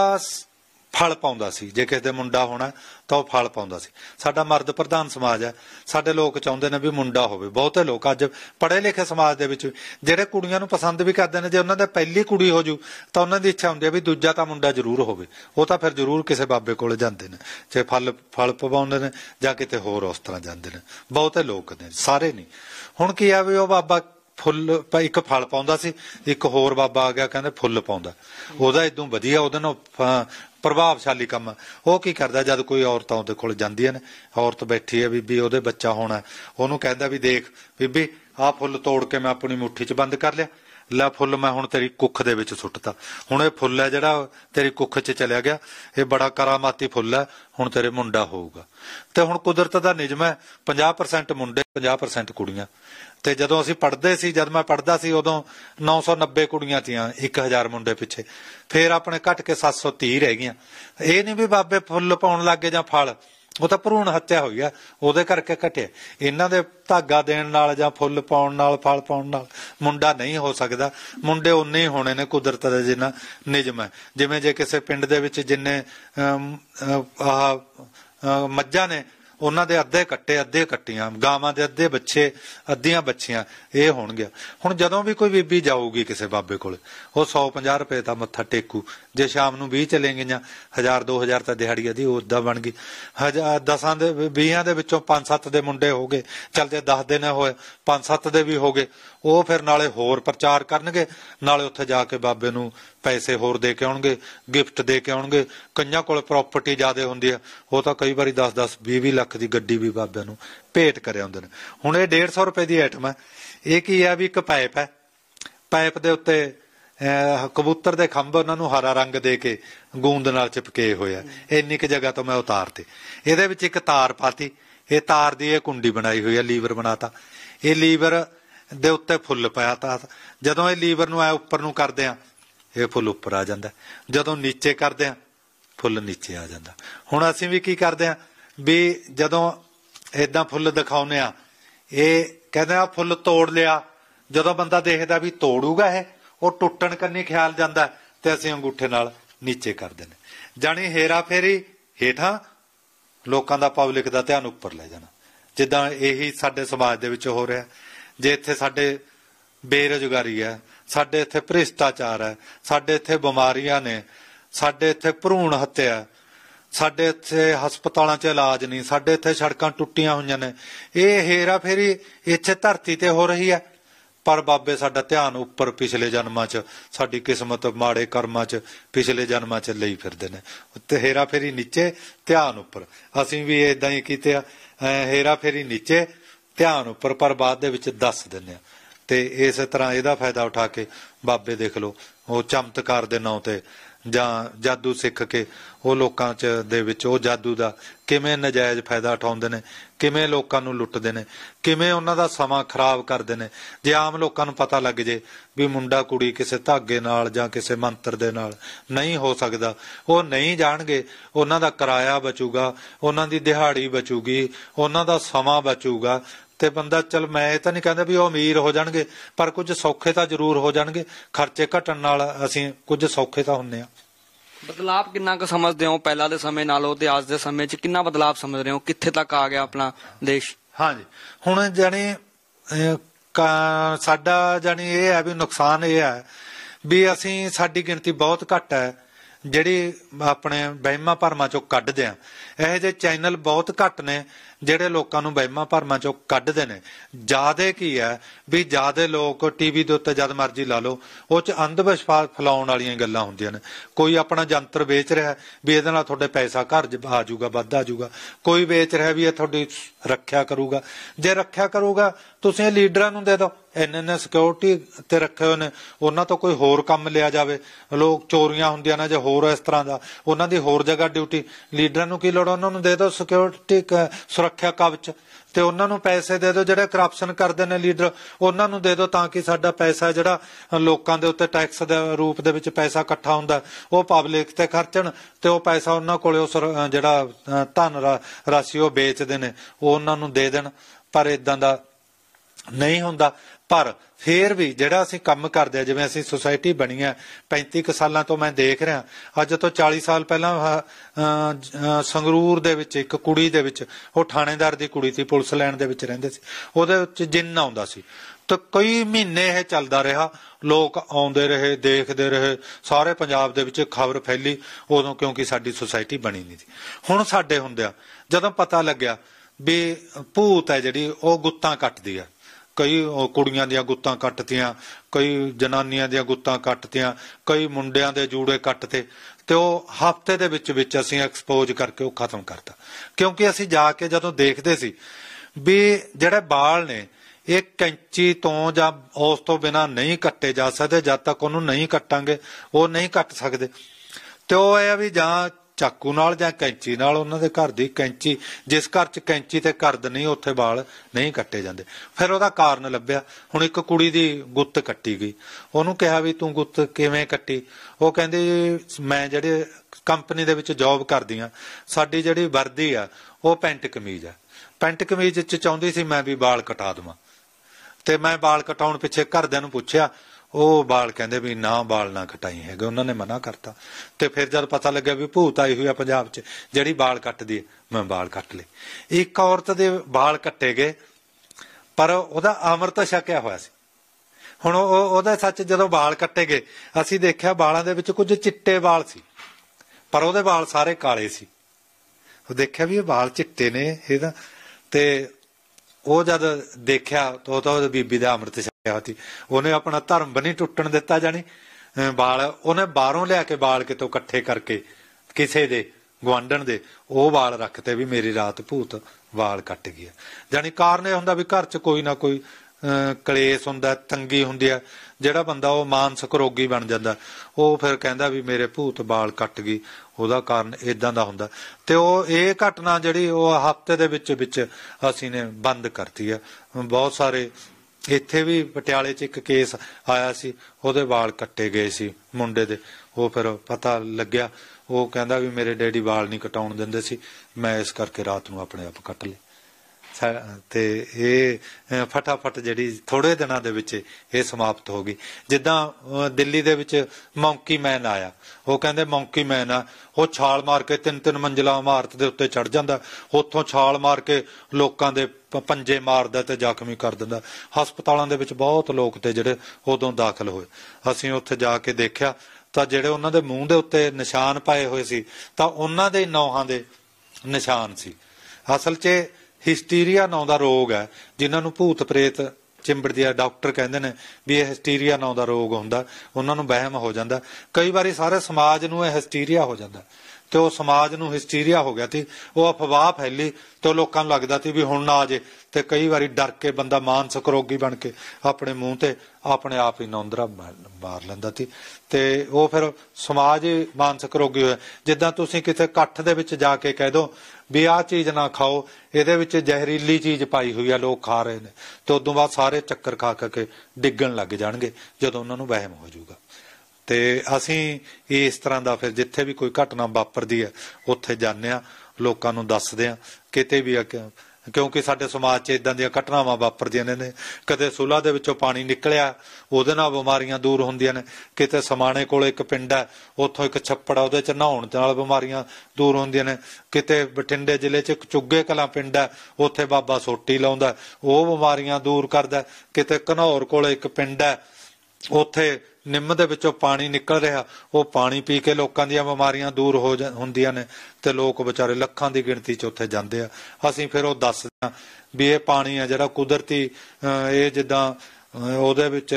ਫਲ ਪਾਉਂਦਾ ਸੀ ਜੇ ਕਿਸੇ ਦੇ ਮੁੰਡਾ ਹੋਣਾ ਤਾਂ ਉਹ ਫਲ ਪਾਉਂਦਾ ਸੀ ਸਾਡਾ ਮਰਦ ਪ੍ਰਧਾਨ ਸਮਾਜ ਹੈ ਸਾਡੇ ਲੋਕ ਚਾਹੁੰਦੇ ਨੇ ਵੀ ਮੁੰਡਾ ਹੋਵੇ ਬਹੁਤੇ ਲੋਕ ਅੱਜ ਪੜ੍ਹੇ ਲਿਖੇ ਸਮਾਜ ਦੇ ਵਿੱਚ ਜਿਹੜੇ ਕੁੜੀਆਂ ਨੂੰ ਪਸੰਦ ਵੀ ਕਰਦੇ ਨੇ ਜੇ ਉਹਨਾਂ ਦਾ ਪਹਿਲੀ ਕੁੜੀ ਹੋ ਜੂ ਤਾਂ ਉਹਨਾਂ ਦੀ ਇੱਛਾ ਹੁੰਦੀ ਹੈ ਵੀ ਦੂਜਾ ਤਾਂ ਮੁੰਡਾ ਜ਼ਰੂਰ ਹੋਵੇ ਉਹ ਤਾਂ ਫਿਰ ਜ਼ਰੂਰ ਕਿਸੇ ਬਾਬੇ ਕੋਲ ਜਾਂਦੇ ਨੇ ਜੇ ਫਲ ਫਲ ਪਵਾਉਂਦੇ ਨੇ ਜਾਂ ਕਿਤੇ ਹੋਰ ਉਸ ਤਰ੍ਹਾਂ ਜਾਂਦੇ ਨੇ ਬਹੁਤੇ ਲੋਕ ਨੇ ਸਾਰੇ ਨਹੀਂ ਹੁਣ ਕੀ ਆ ਵੀ ਉਹ ਬਾਬਾ ਫੁੱਲ ਇੱਕ ਫਲ ਪਾਉਂਦਾ ਸੀ ਇੱਕ ਹੋਰ ਬਾਬਾ ਆ ਗਿਆ ਕਹਿੰਦੇ ਫੁੱਲ ਪਾਉਂਦਾ ਉਹਦਾ ਇਦੋਂ ਵਧੀਆ ਉਹਦੇ ਨਾਲ ਪ੍ਰਭਾਵਸ਼ਾਲੀ ਕੰਮ ਉਹ ਕੀ ਕਰਦਾ ਜਦ ਕੋਈ ਔਰਤ ਉਹਦੇ ਕੋਲ ਜਾਂਦੀ ਹੈ ਨਾ ਔਰਤ ਬੈਠੀ ਹੈ ਬੀਬੀ ਉਹਦੇ ਬੱਚਾ ਹੋਣਾ ਉਹਨੂੰ ਕਹਿੰਦਾ ਵੀ ਦੇਖ ਬੀਬੀ ਆ ਫੁੱਲ ਤੋੜ ਕੇ ਮੈਂ ਆਪਣੀ ਮੁੱਠੀ 'ਚ ਬੰਦ ਕਰ ਲਿਆ ਲਾ ਫੁੱਲ ਮੈਂ ਹੁਣ ਤੇਰੀ ਕੁੱਖ ਦੇ ਵਿੱਚ ਸੁੱਟਤਾ ਹੁਣ ਇਹ ਫੁੱਲ ਹੈ ਜਿਹੜਾ ਤੇਰੀ ਕੁੱਖ 'ਚ ਚਲਿਆ ਗਿਆ ਇਹ ਬੜਾ ਕਰਾਮਾਤੀ ਫੁੱਲ ਹੈ ਹੁਣ ਤੇਰੇ ਮੁੰਡਾ ਹੋਊਗਾ ਤੇ ਹੁਣ ਕੁਦਰਤ ਦਾ ਨਿਯਮ ਹੈ 50% ਮੁੰਡੇ 50% ਕੁੜੀਆਂ ਤੇ ਜਦੋਂ ਅਸੀਂ ਪੜ੍ਹਦੇ ਸੀ ਜਦ ਮੈਂ ਪੜ੍ਹਦਾ ਸੀ ਉਦੋਂ 990 ਕੁੜੀਆਂ ਸੀਆਂ 1000 ਮੁੰਡੇ ਪਿੱਛੇ ਫੇਰ ਆਪਣੇ ਘਟ ਕੇ 730 ਰਹਿ ਗਈਆਂ ਇਹ ਨਹੀਂ ਵੀ ਬਾਬੇ ਫੁੱਲ ਪਾਉਣ ਲੱਗੇ ਜਾਂ ਫਲ ਉਹ ਤਾਂ ਭਰੂਣ ਹੱਤਿਆ ਹੋਈ ਆ ਉਹਦੇ ਕਰਕੇ ਘਟਿਆ ਇਹਨਾਂ ਦੇ ਧਾਗਾ ਦੇਣ ਨਾਲ ਜਾਂ ਫੁੱਲ ਪਾਉਣ ਨਾਲ ਫਲ ਪਾਉਣ ਨਾਲ ਮੁੰਡਾ ਨਹੀਂ ਹੋ ਸਕਦਾ ਮੁੰਡੇ ਉਨੇ ਹੀ ਹੋਣੇ ਨੇ ਕੁਦਰਤ ਦੇ ਜਿੰਨਾ ਨਿਜਮ ਹੈ ਜਿਵੇਂ ਜੇ ਕਿਸੇ ਪਿੰਡ ਦੇ ਵਿੱਚ ਜਿੰਨੇ ਆਹ ਮੱਝਾਂ ਨੇ ਉਹਨਾਂ ਦੇ ਅੱਧੇ ਕੱਟੇ ਅੱਧੇ ਕੱਟੀਆਂ ਗਾਵਾਂ ਦੇ ਅੱਧੇ ਬੱਚੇ ਅੱਧੀਆਂ ਬੱਚੀਆਂ ਇਹ ਹੋਣਗੇ ਹੁਣ ਜਦੋਂ ਵੀ ਕੋਈ ਬੀਬੀ ਜਾਊਗੀ ਕਿਸੇ ਬਾਬੇ ਕੋਲ ਉਹ 150 ਰੁਪਏ ਦਾ ਮੱਥਾ ਟੇਕੂ ਜੇ ਸ਼ਾਮ ਨੂੰ 20 ਚਲੇ ਗਈਆਂ 1000 2000 ਤਾਂ ਦਿਹਾੜੀ ਦੀ ਉਦਾਂ ਬਣ ਗਈ ਹਜ਼ਾਰ ਦਸਾਂ ਦੇ 20ਾਂ ਦੇ ਵਿੱਚੋਂ 5-7 ਦੇ ਮੁੰਡੇ ਹੋ ਗਏ ਚੱਲ ਜੇ 10 ਦਿਨ ਹੋਏ 5-7 ਦੇ ਵੀ ਹੋ ਗਏ ਉਹ ਫਿਰ ਨਾਲੇ ਹੋਰ ਪ੍ਰਚਾਰ ਕਰਨਗੇ ਨਾਲੇ ਉੱਥੇ ਜਾ ਕੇ ਬਾਬੇ ਨੂੰ ਪੈਸੇ ਹੋਰ ਦੇ ਕੇ ਆਉਣਗੇ ਗਿਫਟ ਦੇ ਕੇ ਆਉਣਗੇ ਕਈਆਂ ਕੋਲ ਪ੍ਰਾਪਰਟੀ ਜ਼ਿਆਦਾ ਹੁੰਦੀ ਹੈ ਉਹ ਤਾਂ ਕਈ ਵਾਰੀ 10 10 20 20 ਲੱਖ ਦੀ ਗੱਡੀ ਵੀ ਬਾਬਿਆਂ ਨੂੰ ਭੇਟ ਕਰਿਆ ਹੁੰਦੇ ਨੇ ਹੁਣ ਇਹ 150 ਰੁਪਏ ਦੀ ਆਈਟਮ ਹੈ ਇਹ ਕੀ ਹੈ ਵੀ ਇੱਕ ਪਾਈਪ ਹੈ ਪਾਈਪ ਦੇ ਉੱਤੇ ਕਬੂਤਰ ਦੇ ਖੰਭ ਉਹਨਾਂ ਨੂੰ ਹਰਾ ਰੰਗ ਦੇ ਕੇ ਗੂੰਦ ਨਾਲ ਚਿਪਕੇ ਹੋਏ ਇੰਨੀ ਕਿ ਜਗ੍ਹਾ ਤੋਂ ਮੈਂ ਉਤਾਰਤੇ ਇਹਦੇ ਵਿੱਚ ਇੱਕ ਤਾਰ ਪਾਤੀ ਇਹ ਤਾਰ ਦੀ ਇਹ ਕੁੰਡੀ ਬਣਾਈ ਹੋਈ ਹੈ ਲੀਵਰ ਬਣਾਤਾ ਇਹ ਲੀਵਰ ਦੇ ਉੱਤੇ ਫੁੱਲ ਪਾਇਆ ਤਾਂ ਜਦੋਂ ਇਹ ਲੀਵਰ ਨੂੰ ਐ ਉੱਪਰ ਨੂੰ ਕਰਦੇ ਆ ਇਹ ਫੁੱਲ ਉੱਪਰ ਆ ਜਾਂਦਾ ਜਦੋਂ ਨੀਚੇ ਕਰਦੇ ਆ ਫੁੱਲ ਨੀਚੇ ਆ ਜਾਂਦਾ ਹੁਣ ਅਸੀਂ ਵੀ ਕੀ ਕਰਦੇ ਆ ਵੀ ਜਦੋਂ ਇਦਾਂ ਫੁੱਲ ਦਿਖਾਉਨੇ ਆ ਇਹ ਕਹਿੰਦੇ ਆ ਫੁੱਲ ਤੋੜ ਲਿਆ ਜਦੋਂ ਬੰਦਾ ਦੇਖਦਾ ਵੀ ਤੋੜੂਗਾ ਇਹ ਉਹ ਟੁੱਟਣ ਕੰਨੀ ਖਿਆਲ ਜਾਂਦਾ ਤੇ ਅਸੀਂ ਅੰਗੂਠੇ ਨਾਲ ਨੀਚੇ ਕਰ ਦਿੰਦੇ ਜਾਣੀ ਹੇਰਾ ਫੇਰੀ ਹੇਠਾਂ ਲੋਕਾਂ ਦਾ ਪਬਲਿਕ ਦਾ ਧਿਆਨ ਉੱਪਰ ਲੈ ਜਾਣਾ ਜਿੱਦਾਂ ਇਹੀ ਸਾਡੇ ਸਮਾਜ ਦੇ ਵਿੱਚ ਹੋ ਰਿਹਾ ਜੇ ਇੱਥੇ ਸਾਡੇ ਬੇਰੋਜ਼ਗਾਰੀ ਆ ਸਾਡੇ ਇੱਥੇ ਭ੍ਰਿਸ਼ਟਾਚਾਰ ਹੈ ਸਾਡੇ ਇੱਥੇ ਬਿਮਾਰੀਆਂ ਨੇ ਸਾਡੇ ਇੱਥੇ ਭਰੂਣ ਹੱਤਿਆ ਸਾਡੇ ਇੱਥੇ ਹਸਪਤਾਲਾਂ 'ਚ ਇਲਾਜ ਨਹੀਂ ਸਾਡੇ ਇੱਥੇ ਸੜਕਾਂ ਟੁੱਟੀਆਂ ਹੋਈਆਂ ਨੇ ਇਹ ਹੇਰਾ ਫੇਰੀ ਇੱਥੇ ਧਰਤੀ ਤੇ ਹੋ ਰਹੀ ਹੈ ਪਰ ਬਾਬੇ ਸਾਡਾ ਧਿਆਨ ਉੱਪਰ ਪਿਛਲੇ ਜਨਮਾਂ 'ਚ ਸਾਡੀ ਕਿਸਮਤ ਮਾੜੇ ਕਰਮਾਂ 'ਚ ਪਿਛਲੇ ਜਨਮਾਂ 'ਚ ਲਈ ਫਿਰਦੇ ਨੇ ਉੱਤੇ ਹੇਰਾ ਫੇਰੀ ਨੀਚੇ ਧਿਆਨ ਉੱਪਰ ਅਸੀਂ ਵੀ ਇਦਾਂ ਹੀ ਕੀਤੇ ਹੇਰਾ ਫੇਰੀ ਨੀਚੇ ਧਿਆਨ ਉੱਪਰ ਪਰ ਬਾਅਦ ਦੇ ਵਿੱਚ ਦੱਸ ਦਿੰਨੇ ਆ ਤੇ ਇਸ ਤਰ੍ਹਾਂ ਇਹਦਾ ਫਾਇਦਾ ਉਠਾ ਕੇ ਬਾਬੇ ਦੇਖ ਲਓ ਉਹ ਚਮਤਕਾਰ ਦੇ ਨਾਂ ਤੇ ਜਾਂ ਜਾਦੂ ਸਿੱਖ ਕੇ ਉਹ ਲੋਕਾਂ ਚ ਦੇ ਵਿੱਚ ਉਹ ਜਾਦੂ ਦਾ ਕਿਵੇਂ ਨਜਾਇਜ਼ ਫਾਇਦਾ ਉਠਾਉਂਦੇ ਨੇ ਕਿਵੇਂ ਲੋਕਾਂ ਨੂੰ ਲੁੱਟਦੇ ਨੇ ਕਿਵੇਂ ਉਹਨਾਂ ਦਾ ਸਮਾਂ ਖਰਾਬ ਕਰਦੇ ਨੇ ਜੇ ਆਮ ਲੋਕਾਂ ਨੂੰ ਪਤਾ ਲੱਗ ਜੇ ਵੀ ਮੁੰਡਾ ਕੁੜੀ ਕਿਸੇ ਧਾਗੇ ਨਾਲ ਜਾਂ ਕਿਸੇ ਮੰਤਰ ਦੇ ਨਾਲ ਨਹੀਂ ਹੋ ਸਕਦਾ ਉਹ ਨਹੀਂ ਜਾਣਗੇ ਉਹਨਾਂ ਦਾ ਕਿਰਾਇਆ ਬਚੂਗਾ ਉਹਨਾਂ ਦੀ ਦਿਹਾੜੀ ਬਚੂਗੀ ਉਹਨਾਂ ਦਾ ਸਮਾਂ ਬਚੂਗਾ ਤੇ ਬੰਦਾ ਚਲ ਮੈਂ ਇਹ ਤਾਂ ਨਹੀਂ ਕਹਿੰਦਾ ਵੀ ਉਹ ਅਮੀਰ ਹੋ ਜਾਣਗੇ ਪਰ ਕੁਝ ਸੌਖੇ ਤਾਂ ਜ਼ਰੂਰ ਹੋ ਜਾਣਗੇ ਖਰਚੇ ਘਟਣ ਨਾਲ ਅਸੀਂ ਕੁਝ ਸੌਖੇ ਤਾਂ ਹੁੰਨੇ ਆ ਬਦਲਾਅ ਕਿੰਨਾ ਕੁ ਸਮਝਦੇ ਹੋ ਪਹਿਲਾਂ ਦੇ ਸਮੇਂ ਨਾਲੋਂ ਤੇ ਅੱਜ ਦੇ ਸਮੇਂ 'ਚ ਕਿੰਨਾ ਬਦਲਾਅ ਸਮਝ ਰਹੇ ਹੋ ਕਿੱਥੇ ਤੱਕ ਆ ਗਿਆ ਆਪਣਾ ਦੇਸ਼ ਹਾਂਜੀ ਹੁਣ ਜਾਨੀ ਸਾਡਾ ਜਾਨੀ ਇਹ ਹੈ ਵੀ ਨੁਕਸਾਨ ਇਹ ਹੈ ਵੀ ਅਸੀਂ ਸਾਡੀ ਗਿਣਤੀ ਬਹੁਤ ਘੱਟ ਹੈ ਜਿਹੜੀ ਆਪਣੇ ਬਹਿਮਾ ਭਰਮਾ ਚੋਂ ਕੱਢਦੇ ਆ ਇਹ ਜੇ ਚੈਨਲ ਬਹੁਤ ਘੱਟ ਨੇ ਜਿਹੜੇ ਲੋਕਾਂ ਨੂੰ ਵਹਿਮਾਂ ਭਰਮਾਂ ਚੋਂ ਕੱਢਦੇ ਨੇ ਜਿਆਦਾ ਕੀ ਹੈ ਵੀ ਜਿਆਦਾ ਲੋਕ ਟੀਵੀ ਦੇ ਉੱਤੇ ਜਦ ਮਰਜ਼ੀ ਲਾ ਲਓ ਉਹ ਚ ਅੰਧ ਵਿਸ਼ਵਾਸ ਫਲਾਉਣ ਵਾਲੀਆਂ ਗੱਲਾਂ ਹੁੰਦੀਆਂ ਨੇ ਕੋਈ ਆਪਣਾ ਜੰਤਰ ਵੇਚ ਰਿਹਾ ਵੀ ਇਹਦੇ ਨਾਲ ਤੁਹਾਡੇ ਪੈਸਾ ਘਰ ਜਾ ਜਾਊਗਾ ਵੱਧ ਜਾਊਗਾ ਕੋਈ ਵੇਚ ਰਿਹਾ ਵੀ ਇਹ ਤੁਹਾਡੀ ਰੱਖਿਆ ਕਰੂਗਾ ਜੇ ਰੱਖਿਆ ਕਰੂਗਾ ਤੁਸੀਂ ਇਹ ਲੀਡਰਾਂ ਨੂੰ ਦੇ ਦਿਓ ਐਨਐਨ ਸਿਕਿਉਰਿਟੀ ਤੇ ਰੱਖੇ ਹੋਏ ਨੇ ਉਹਨਾਂ ਤੋਂ ਕੋਈ ਹੋਰ ਕੰਮ ਲਿਆ ਜਾਵੇ ਲੋਕ ਚੋਰੀਆਂ ਹੁੰਦੀਆਂ ਨੇ ਜਾਂ ਹੋਰ ਇਸ ਤਰ੍ਹਾਂ ਦਾ ਉਹਨਾਂ ਦੀ ਹੋਰ ਜਗ੍ਹਾ ਡਿਊਟੀ ਲੀਡਰਾਂ ਨੂੰ ਕੀ ਲੋੜ ਲੋੜ ਉਹਨਾਂ ਨੂੰ ਦੇ ਦਿਓ ਸਿਕਿਉਰਿਟੀ ਸੁਰੱਖਿਆ ਕਵਚ ਤੇ ਉਹਨਾਂ ਨੂੰ ਪੈਸੇ ਦੇ ਦਿਓ ਜਿਹੜੇ ਕਰਪਸ਼ਨ ਕਰਦੇ ਨੇ ਲੀਡਰ ਉਹਨਾਂ ਨੂੰ ਦੇ ਦਿਓ ਤਾਂ ਕਿ ਸਾਡਾ ਪੈਸਾ ਜਿਹੜਾ ਲੋਕਾਂ ਦੇ ਉੱਤੇ ਟੈਕਸ ਦੇ ਰੂਪ ਦੇ ਵਿੱਚ ਪੈਸਾ ਇਕੱਠਾ ਹੁੰਦਾ ਉਹ ਪਬਲਿਕ ਤੇ ਖਰਚਣ ਤੇ ਉਹ ਪੈਸਾ ਉਹਨਾਂ ਕੋਲੇ ਜਿਹੜਾ ਧਨ ਰਾਸ਼ੀ ਉਹ ਵੇਚਦੇ ਨੇ ਉਹ ਉਹਨਾਂ ਨੂੰ ਦੇ ਦੇਣ ਪਰ ਇਦਾਂ ਦਾ ਨਹੀਂ ਹੁੰਦਾ ਪਰ ਫੇਰ ਵੀ ਜਿਹੜਾ ਅਸੀਂ ਕੰਮ ਕਰਦੇ ਆ ਜਿਵੇਂ ਅਸੀਂ ਸੁਸਾਇਟੀ ਬਣੀ ਆ 35 ਸਾਲਾਂ ਤੋਂ ਮੈਂ ਦੇਖ ਰਿਹਾ ਅੱਜ ਤੋਂ 40 ਸਾਲ ਪਹਿਲਾਂ ਸੰਗਰੂਰ ਦੇ ਵਿੱਚ ਇੱਕ ਕੁੜੀ ਦੇ ਵਿੱਚ ਉਹ ਥਾਣੇਦਾਰ ਦੀ ਕੁੜੀ ਸੀ ਪੁਲਿਸ ਲਾਈਨ ਦੇ ਵਿੱਚ ਰਹਿੰਦੇ ਸੀ ਉਹਦੇ ਵਿੱਚ ਜਿੰਨ ਆਉਂਦਾ ਸੀ ਤਾਂ ਕਈ ਮਹੀਨੇ ਇਹ ਚੱਲਦਾ ਰਿਹਾ ਲੋਕ ਆਉਂਦੇ ਰਹੇ ਦੇਖਦੇ ਰਹੇ ਸਾਰੇ ਪੰਜਾਬ ਦੇ ਵਿੱਚ ਖਬਰ ਫੈਲੀ ਉਦੋਂ ਕਿਉਂਕਿ ਸਾਡੀ ਸੁਸਾਇਟੀ ਬਣੀ ਨਹੀਂ ਸੀ ਹੁਣ ਸਾਡੇ ਹੁੰਦਿਆ ਜਦੋਂ ਪਤਾ ਲੱਗਿਆ ਵੀ ਭੂਤ ਹੈ ਜਿਹੜੀ ਉਹ ਗੁੱਤਾਂ ਕੱਟਦੀ ਆ ਕਈ ਕੁੜੀਆਂ ਦੀਆਂ ਗੁੱਤਾਂ ਕੱਟਤੀਆਂ ਕਈ ਜਨਾਨੀਆਂ ਦੀਆਂ ਗੁੱਤਾਂ ਕੱਟਤੀਆਂ ਕਈ ਮੁੰਡਿਆਂ ਦੇ ਜੂੜੇ ਕੱਟਤੇ ਤੇ ਉਹ ਹਫਤੇ ਦੇ ਵਿੱਚ ਵਿੱਚ ਅਸੀਂ ਐਕਸਪੋਜ਼ ਕਰਕੇ ਉਹ ਖਤਮ ਕਰਤਾ ਕਿਉਂਕਿ ਅਸੀਂ ਜਾ ਕੇ ਜਦੋਂ ਦੇਖਦੇ ਸੀ ਵੀ ਜਿਹੜੇ ਬਾਲ ਨੇ ਇਹ ਕੈਂਚੀ ਤੋਂ ਜਾਂ ਉਸ ਤੋਂ ਬਿਨਾ ਨਹੀਂ ਕੱਟੇ ਜਾ ਸਕਦੇ ਜਦ ਤੱਕ ਉਹਨੂੰ ਨਹੀਂ ਕੱਟਾਂਗੇ ਉਹ ਨਹੀਂ ਕੱਟ ਸਕਦੇ ਤੇ ਉਹ ਇਹ ਵੀ ਜਾਂ ਚਾਕੂ ਨਾਲ ਜਾਂ ਕੈਂਚੀ ਨਾਲ ਉਹਨਾਂ ਦੇ ਘਰ ਦੀ ਕੈਂਚੀ ਜਿਸ ਘਰ 'ਚ ਕੈਂਚੀ ਤੇ ਕਰਦ ਨਹੀਂ ਉੱਥੇ ਵਾਲ ਨਹੀਂ ਕੱਟੇ ਜਾਂਦੇ ਫਿਰ ਉਹਦਾ ਕਾਰਨ ਲੱਭਿਆ ਹੁਣ ਇੱਕ ਕੁੜੀ ਦੀ ਗੁੱਤ ਕੱਟੀ ਗਈ ਉਹਨੂੰ ਕਿਹਾ ਵੀ ਤੂੰ ਗੁੱਤ ਕਿਵੇਂ ਕੱਟੀ ਉਹ ਕਹਿੰਦੇ ਮੈਂ ਜਿਹੜੇ ਕੰਪਨੀ ਦੇ ਵਿੱਚ ਜੌਬ ਕਰਦੀ ਆ ਸਾਡੀ ਜਿਹੜੀ ਵਰਦੀ ਆ ਉਹ ਪੈਂਟ ਕਮੀਜ਼ ਆ ਪੈਂਟ ਕਮੀਜ਼ 'ਚ ਚਾਹੁੰਦੀ ਸੀ ਮੈਂ ਵੀ ਵਾਲ ਕਟਾ ਦਵਾਂ ਤੇ ਮੈਂ ਵਾਲ ਕਟਾਉਣ ਪਿੱਛੇ ਘਰਦਿਆਂ ਨੂੰ ਪੁੱਛਿਆ ਉਹ ਬਾਲ ਕਹਿੰਦੇ ਵੀ ਨਾ ਬਾਲ ਨਾ ਕਟਾਈ ਹੈਗੇ ਉਹਨਾਂ ਨੇ ਮਨਾ ਕਰਤਾ ਤੇ ਫਿਰ ਜਦ ਪਤਾ ਲੱਗਿਆ ਵੀ ਭੂਤ ਆਈ ਹੋਈ ਆ ਪੰਜਾਬ 'ਚ ਜਿਹੜੀ ਬਾਲ ਕੱਟਦੀ ਹੈ ਮੈਂ ਬਾਲ ਕੱਟ ਲਏ ਇੱਕ ਔਰਤ ਦੇ ਬਾਲ ਕੱਟੇ ਗਏ ਪਰ ਉਹਦਾ ਅਮਰਤ ਛਕਿਆ ਹੋਇਆ ਸੀ ਹੁਣ ਉਹ ਉਹਦਾ ਸੱਚ ਜਦੋਂ ਬਾਲ ਕੱਟੇ ਗਏ ਅਸੀਂ ਦੇਖਿਆ ਬਾਲਾਂ ਦੇ ਵਿੱਚ ਕੁਝ ਚਿੱਟੇ ਬਾਲ ਸੀ ਪਰ ਉਹਦੇ ਬਾਲ ਸਾਰੇ ਕਾਲੇ ਸੀ ਉਹ ਦੇਖਿਆ ਵੀ ਇਹ ਬਾਲ ਚਿੱਟੇ ਨੇ ਇਹਦਾ ਤੇ ਉਹ ਜਦ ਦੇਖਿਆ ਤਾਂ ਉਹ ਤਾਂ ਬੀਬੀ ਦਾ ਅਮਰਤ ਆਤੀ ਉਹਨੇ ਆਪਣਾ ਧਰਮ ਬਣੀ ਟੁੱਟਣ ਦਿੱਤਾ ਜਾਣੀ ਬਾਲ ਉਹਨੇ ਬਾਹਰੋਂ ਲਿਆ ਕੇ ਬਾਲ ਕਿਤੋਂ ਇਕੱਠੇ ਕਰਕੇ ਕਿਸੇ ਦੇ ਗਵਾਂਡਣ ਦੇ ਉਹ ਵਾਲ ਰੱਖਤੇ ਵੀ ਮੇਰੀ ਰਾਤ ਭੂਤ ਵਾਲ ਕੱਟ ਗਿਆ ਜਾਨੀ ਕਾਰਨ ਇਹ ਹੁੰਦਾ ਵੀ ਘਰ 'ਚ ਕੋਈ ਨਾ ਕੋਈ ਕਲੇਸ਼ ਹੁੰਦਾ ਤੰਗੀ ਹੁੰਦੀ ਆ ਜਿਹੜਾ ਬੰਦਾ ਉਹ ਮਾਨਸਿਕ ਰੋਗੀ ਬਣ ਜਾਂਦਾ ਉਹ ਫਿਰ ਕਹਿੰਦਾ ਵੀ ਮੇਰੇ ਭੂਤ ਵਾਲ ਕੱਟ ਗਈ ਉਹਦਾ ਕਾਰਨ ਇਦਾਂ ਦਾ ਹੁੰਦਾ ਤੇ ਉਹ ਇਹ ਘਟਨਾ ਜਿਹੜੀ ਉਹ ਹਫਤੇ ਦੇ ਵਿੱਚ ਵਿੱਚ ਅਸੀਂ ਨੇ ਬੰਦ ਕਰਤੀ ਆ ਬਹੁਤ ਸਾਰੇ ਇੱਥੇ ਵੀ ਪਟਿਆਲੇ 'ਚ ਇੱਕ ਕੇਸ ਆਇਆ ਸੀ ਉਹਦੇ ਵਾਲ ਕੱਟੇ ਗਏ ਸੀ ਮੁੰਡੇ ਦੇ ਉਹ ਫਿਰ ਪਤਾ ਲੱਗਿਆ ਉਹ ਕਹਿੰਦਾ ਵੀ ਮੇਰੇ ਡੈਡੀ ਵਾਲ ਨਹੀਂ ਕਟਾਉਣ ਦਿੰਦੇ ਸੀ ਮੈਂ ਇਸ ਕਰਕੇ ਰਾਤ ਨੂੰ ਆਪਣੇ ਆਪ ਕੱਟ ਲਏ ਤੇ ਇਹ ਫਟਾਫਟ ਜਿਹੜੀ ਥੋੜੇ ਦਿਨਾਂ ਦੇ ਵਿੱਚ ਇਹ ਸਮਾਪਤ ਹੋ ਗਈ ਜਿੱਦਾਂ ਦਿੱਲੀ ਦੇ ਵਿੱਚ ਮੌਂਕੀ ਮੈਨ ਆਇਆ ਉਹ ਕਹਿੰਦੇ ਮੌਂਕੀ ਮੈਨ ਆ ਉਹ ਛਾਲ ਮਾਰ ਕੇ ਤਿੰਨ ਤਿੰਨ ਮੰਜ਼ਲਾ ਇਮਾਰਤ ਦੇ ਉੱਤੇ ਚੜ ਜਾਂਦਾ ਉੱਥੋਂ ਛਾਲ ਮਾਰ ਕੇ ਲੋਕਾਂ ਦੇ ਪੰਜੇ ਮਾਰਦਾ ਤੇ ਜ਼ਖਮੀ ਕਰ ਦਿੰਦਾ ਹਸਪਤਾਲਾਂ ਦੇ ਵਿੱਚ ਬਹੁਤ ਲੋਕ ਤੇ ਜਿਹੜੇ ਉਦੋਂ ਦਾਖਲ ਹੋਏ ਅਸੀਂ ਉੱਥੇ ਜਾ ਕੇ ਦੇਖਿਆ ਤਾਂ ਜਿਹੜੇ ਉਹਨਾਂ ਦੇ ਮੂੰਹ ਦੇ ਉੱਤੇ ਨਿਸ਼ਾਨ ਪਾਏ ਹੋਏ ਸੀ ਤਾਂ ਉਹਨਾਂ ਦੇ ਨੌਹਾਂ ਦੇ ਨਿਸ਼ਾਨ ਸੀ ਅਸਲ 'ਚ ਹਿਸਟੀਰੀਆ ਨਾਂ ਦਾ ਰੋਗ ਹੈ ਜਿਨ੍ਹਾਂ ਨੂੰ ਭੂਤ ਪ੍ਰੇਤ ਚਿੰਬੜਦੇ ਆ ਡਾਕਟਰ ਕਹਿੰਦੇ ਨੇ ਵੀ ਇਹ ਹਿਸਟੀਰੀਆ ਨਾਂ ਦਾ ਰੋਗ ਹੁੰਦਾ ਉਹਨਾਂ ਨੂੰ ਵਹਿਮ ਹੋ ਜਾਂਦਾ ਕਈ ਵਾਰੀ ਸਾਰੇ ਸਮਾਜ ਨੂੰ ਇਹ ਹਿਸਟੀਰੀਆ ਹੋ ਜਾਂਦਾ ਤੇ ਉਹ ਸਮਾਜ ਨੂੰ ਹਿਸਟੀਰੀਆ ਹੋ ਗਿਆ ਸੀ ਉਹ ਅਫਵਾਹ ਫੈਲੀ ਤੇ ਲੋਕਾਂ ਨੂੰ ਲੱਗਦਾ ਸੀ ਵੀ ਹੁਣ ਨਾ ਆਜੇ ਤੇ ਕਈ ਵਾਰੀ ਡਰ ਕੇ ਬੰਦਾ ਮਾਨਸਿਕ ਰੋਗੀ ਬਣ ਕੇ ਆਪਣੇ ਮੂੰਹ ਤੇ ਆਪਣੇ ਆਪ ਹੀ ਨੌਂਦਰਾ ਮਾਰ ਲੈਂਦਾ ਸੀ ਤੇ ਉਹ ਫਿਰ ਸਮਾਜ ਮਾਨਸਿਕ ਰੋਗੀ ਹੋਇਆ ਜਿੱਦਾਂ ਤੁਸੀਂ ਕਿਸੇ ਇਕੱਠ ਦੇ ਵਿੱਚ ਜਾ ਕੇ ਕਹਿ ਦੋ ਵੀ ਆਹ ਚੀਜ਼ ਨਾ ਖਾਓ ਇਹਦੇ ਵਿੱਚ ਜ਼ਹਿਰੀਲੀ ਚੀਜ਼ ਪਾਈ ਹੋਈ ਆ ਲੋਕ ਖਾ ਰਹੇ ਨੇ ਤੇ ਉਦੋਂ ਬਾਅਦ ਸਾਰੇ ਚੱਕਰ ਖਾ ਕੇ ਡਿੱਗਣ ਲੱਗ ਜਾਣਗੇ ਜਦੋਂ ਉਹਨਾਂ ਨੂੰ ਵਹਿਮ ਹੋ ਜਾਊਗਾ ਤੇ ਅਸੀਂ ਇਸ ਤਰ੍ਹਾਂ ਦਾ ਫਿਰ ਜਿੱਥੇ ਵੀ ਕੋਈ ਘਟਨਾ ਵਾਪਰਦੀ ਹੈ ਉੱਥੇ ਜਾਂਦੇ ਆ ਲੋਕਾਂ ਨੂੰ ਦੱਸਦੇ ਆ ਕਿਤੇ ਵੀ ਕਿਉਂਕਿ ਸਾਡੇ ਸਮਾਜ 'ਚ ਇਦਾਂ ਦੀਆਂ ਘਟਨਾਵਾਂ ਵਾਪਰਦੀਆਂ ਨੇ ਕਦੇ ਸੂਲਾ ਦੇ ਵਿੱਚੋਂ ਪਾਣੀ ਨਿਕਲਿਆ ਉਹਦੇ ਨਾਲ ਬਿਮਾਰੀਆਂ ਦੂਰ ਹੁੰਦੀਆਂ ਨੇ ਕਿਤੇ ਸਮਾਣੇ ਕੋਲ ਇੱਕ ਪਿੰਡ ਹੈ ਉੱਥੋਂ ਇੱਕ ਛੱਪੜ ਆ ਉਹਦੇ 'ਚ ਨਹਾਉਣ ਨਾਲ ਬਿਮਾਰੀਆਂ ਦੂਰ ਹੁੰਦੀਆਂ ਨੇ ਕਿਤੇ ਬਠਿੰਡੇ ਜ਼ਿਲ੍ਹੇ 'ਚ ਇੱਕ ਚੁੱਗੇ ਕਲਾਂ ਪਿੰਡ ਹੈ ਉੱਥੇ ਬਾਬਾ ਸੋਟੀ ਲਾਉਂਦਾ ਉਹ ਬਿਮਾਰੀਆਂ ਦੂਰ ਕਰਦਾ ਕਿਤੇ ਘਨੌਰ ਕੋਲ ਇੱਕ ਪਿੰਡ ਹੈ ਉੱਥੇ ਨਿੰਮ ਦੇ ਵਿੱਚੋਂ ਪਾਣੀ ਨਿਕਲ ਰਿਹਾ ਉਹ ਪਾਣੀ ਪੀ ਕੇ ਲੋਕਾਂ ਦੀਆਂ ਬਿਮਾਰੀਆਂ ਦੂਰ ਹੋ ਹੁੰਦੀਆਂ ਨੇ ਤੇ ਲੋਕ ਵਿਚਾਰੇ ਲੱਖਾਂ ਦੀ ਗਿਣਤੀ 'ਚ ਉੱਥੇ ਜਾਂਦੇ ਆ ਅਸੀਂ ਫਿਰ ਉਹ ਦੱਸਦੇ ਆ ਵੀ ਇਹ ਪਾਣੀ ਆ ਜਿਹੜਾ ਕੁਦਰਤੀ ਇਹ ਜਿੱਦਾਂ ਉਹਦੇ ਵਿੱਚ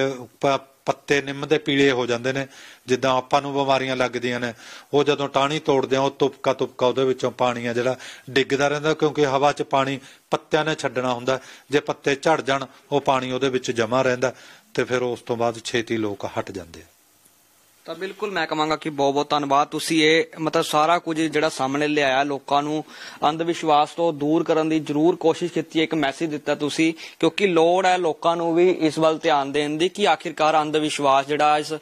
ਪੱਤੇ ਨਿੰਮ ਦੇ ਪੀਲੇ ਹੋ ਜਾਂਦੇ ਨੇ ਜਿੱਦਾਂ ਆਪਾਂ ਨੂੰ ਬਿਮਾਰੀਆਂ ਲੱਗਦੀਆਂ ਨੇ ਉਹ ਜਦੋਂ ਟਾਣੀ ਤੋੜਦੇ ਆ ਉਹ ਤੁਪਕਾ ਤੁਪਕਾ ਉਹਦੇ ਵਿੱਚੋਂ ਪਾਣੀ ਆ ਜਿਹੜਾ ਡਿੱਗਦਾ ਰਹਿੰਦਾ ਕਿਉਂਕਿ ਹਵਾ 'ਚ ਪਾਣੀ ਪੱਤਿਆਂ ਨੇ ਛੱਡਣਾ ਹੁੰਦਾ ਜੇ ਪੱਤੇ ਝੜ ਜਾਣ ਉਹ ਪਾਣੀ ਉਹਦੇ ਵਿੱਚ ਜਮਾ ਰਹਿੰਦਾ ਤੇ ਫਿਰ ਉਸ ਤੋਂ ਬਾਅਦ ਛੇਤੀ ਲੋਕ ਹਟ ਜਾਂਦੇ ਆ ਤਾਂ ਬਿਲਕੁਲ ਮੈਂ ਕਹਾਂਗਾ ਕਿ ਬਹੁਤ ਬਹੁਤ ਧੰਨਵਾਦ ਤੁਸੀਂ ਇਹ ਮਤਲਬ ਸਾਰਾ ਕੁਝ ਜਿਹੜਾ ਸਾਹਮਣੇ ਲਿਆਇਆ ਲੋਕਾਂ ਨੂੰ ਅੰਧ ਵਿਸ਼ਵਾਸ ਤੋਂ ਦੂਰ ਕਰਨ ਦੀ ਜ਼ਰੂਰ ਕੋਸ਼ਿਸ਼ ਕੀਤੀ ਇੱਕ ਮੈਸੇਜ ਦਿੱਤਾ ਤੁਸੀਂ ਕਿਉਂਕਿ ਲੋੜ ਹੈ ਲੋਕਾਂ ਨੂੰ ਵੀ ਇਸ ਵੱਲ ਧਿਆਨ ਦੇਣ ਦੀ ਕਿ ਆਖਿਰਕਾਰ ਅੰਧ ਵਿਸ਼ਵਾਸ ਜਿਹੜਾ ਇਸ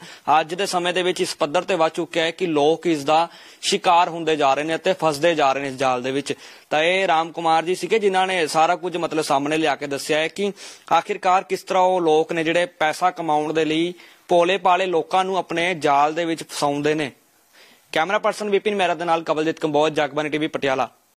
ਅੱਜ ਦੇ ਸਮੇਂ ਦੇ ਵਿੱਚ ਇਸ ਪੱਧਰ ਤੇ ਵੱਧ ਚੁੱਕਿਆ ਹੈ ਕਿ ਲੋਕ ਇਸ ਦਾ ਸ਼ਿਕਾਰ ਹੁੰਦੇ ਜਾ ਰਹੇ ਨੇ ਅਤੇ ਫਸਦੇ ਜਾ ਰਹੇ ਨੇ ਇਸ ਜਾਲ ਦੇ ਵਿੱਚ ਤਾਂ ਇਹ ਰਾਮ ਕੁਮਾਰ ਜੀ ਸੀਗੇ ਜਿਨ੍ਹਾਂ ਨੇ ਸਾਰਾ ਕੁਝ ਮਤਲਬ ਸਾਹਮਣੇ ਲਿਆ ਕੇ ਦੱਸਿਆ ਹੈ ਕਿ ਆਖਿਰਕਾਰ ਕਿਸ ਤਰ੍ਹਾਂ ਉਹ ਲੋਕ ਨੇ ਜਿਹੜੇ ਪੈਸਾ ਕਮਾਉਣ ਦੇ ਲਈ ਪੋਲੇ ਪਾਲੇ ਲੋਕਾਂ ਨੂੰ ਆਪਣੇ ਜਾਲ ਦੇ ਵਿੱਚ ਫਸਾਉਂਦੇ ਨੇ ਕੈਮਰਾ ਪਰਸਨ ਵਿਪਿਨ ਮਹਿਰਾ ਦੇ ਨਾਲ ਕਵਲਜੀਤ ਕੰਬੋਜ ਜਗਬਾਨੀ ਟੀਵੀ ਪਟਿਆਲਾ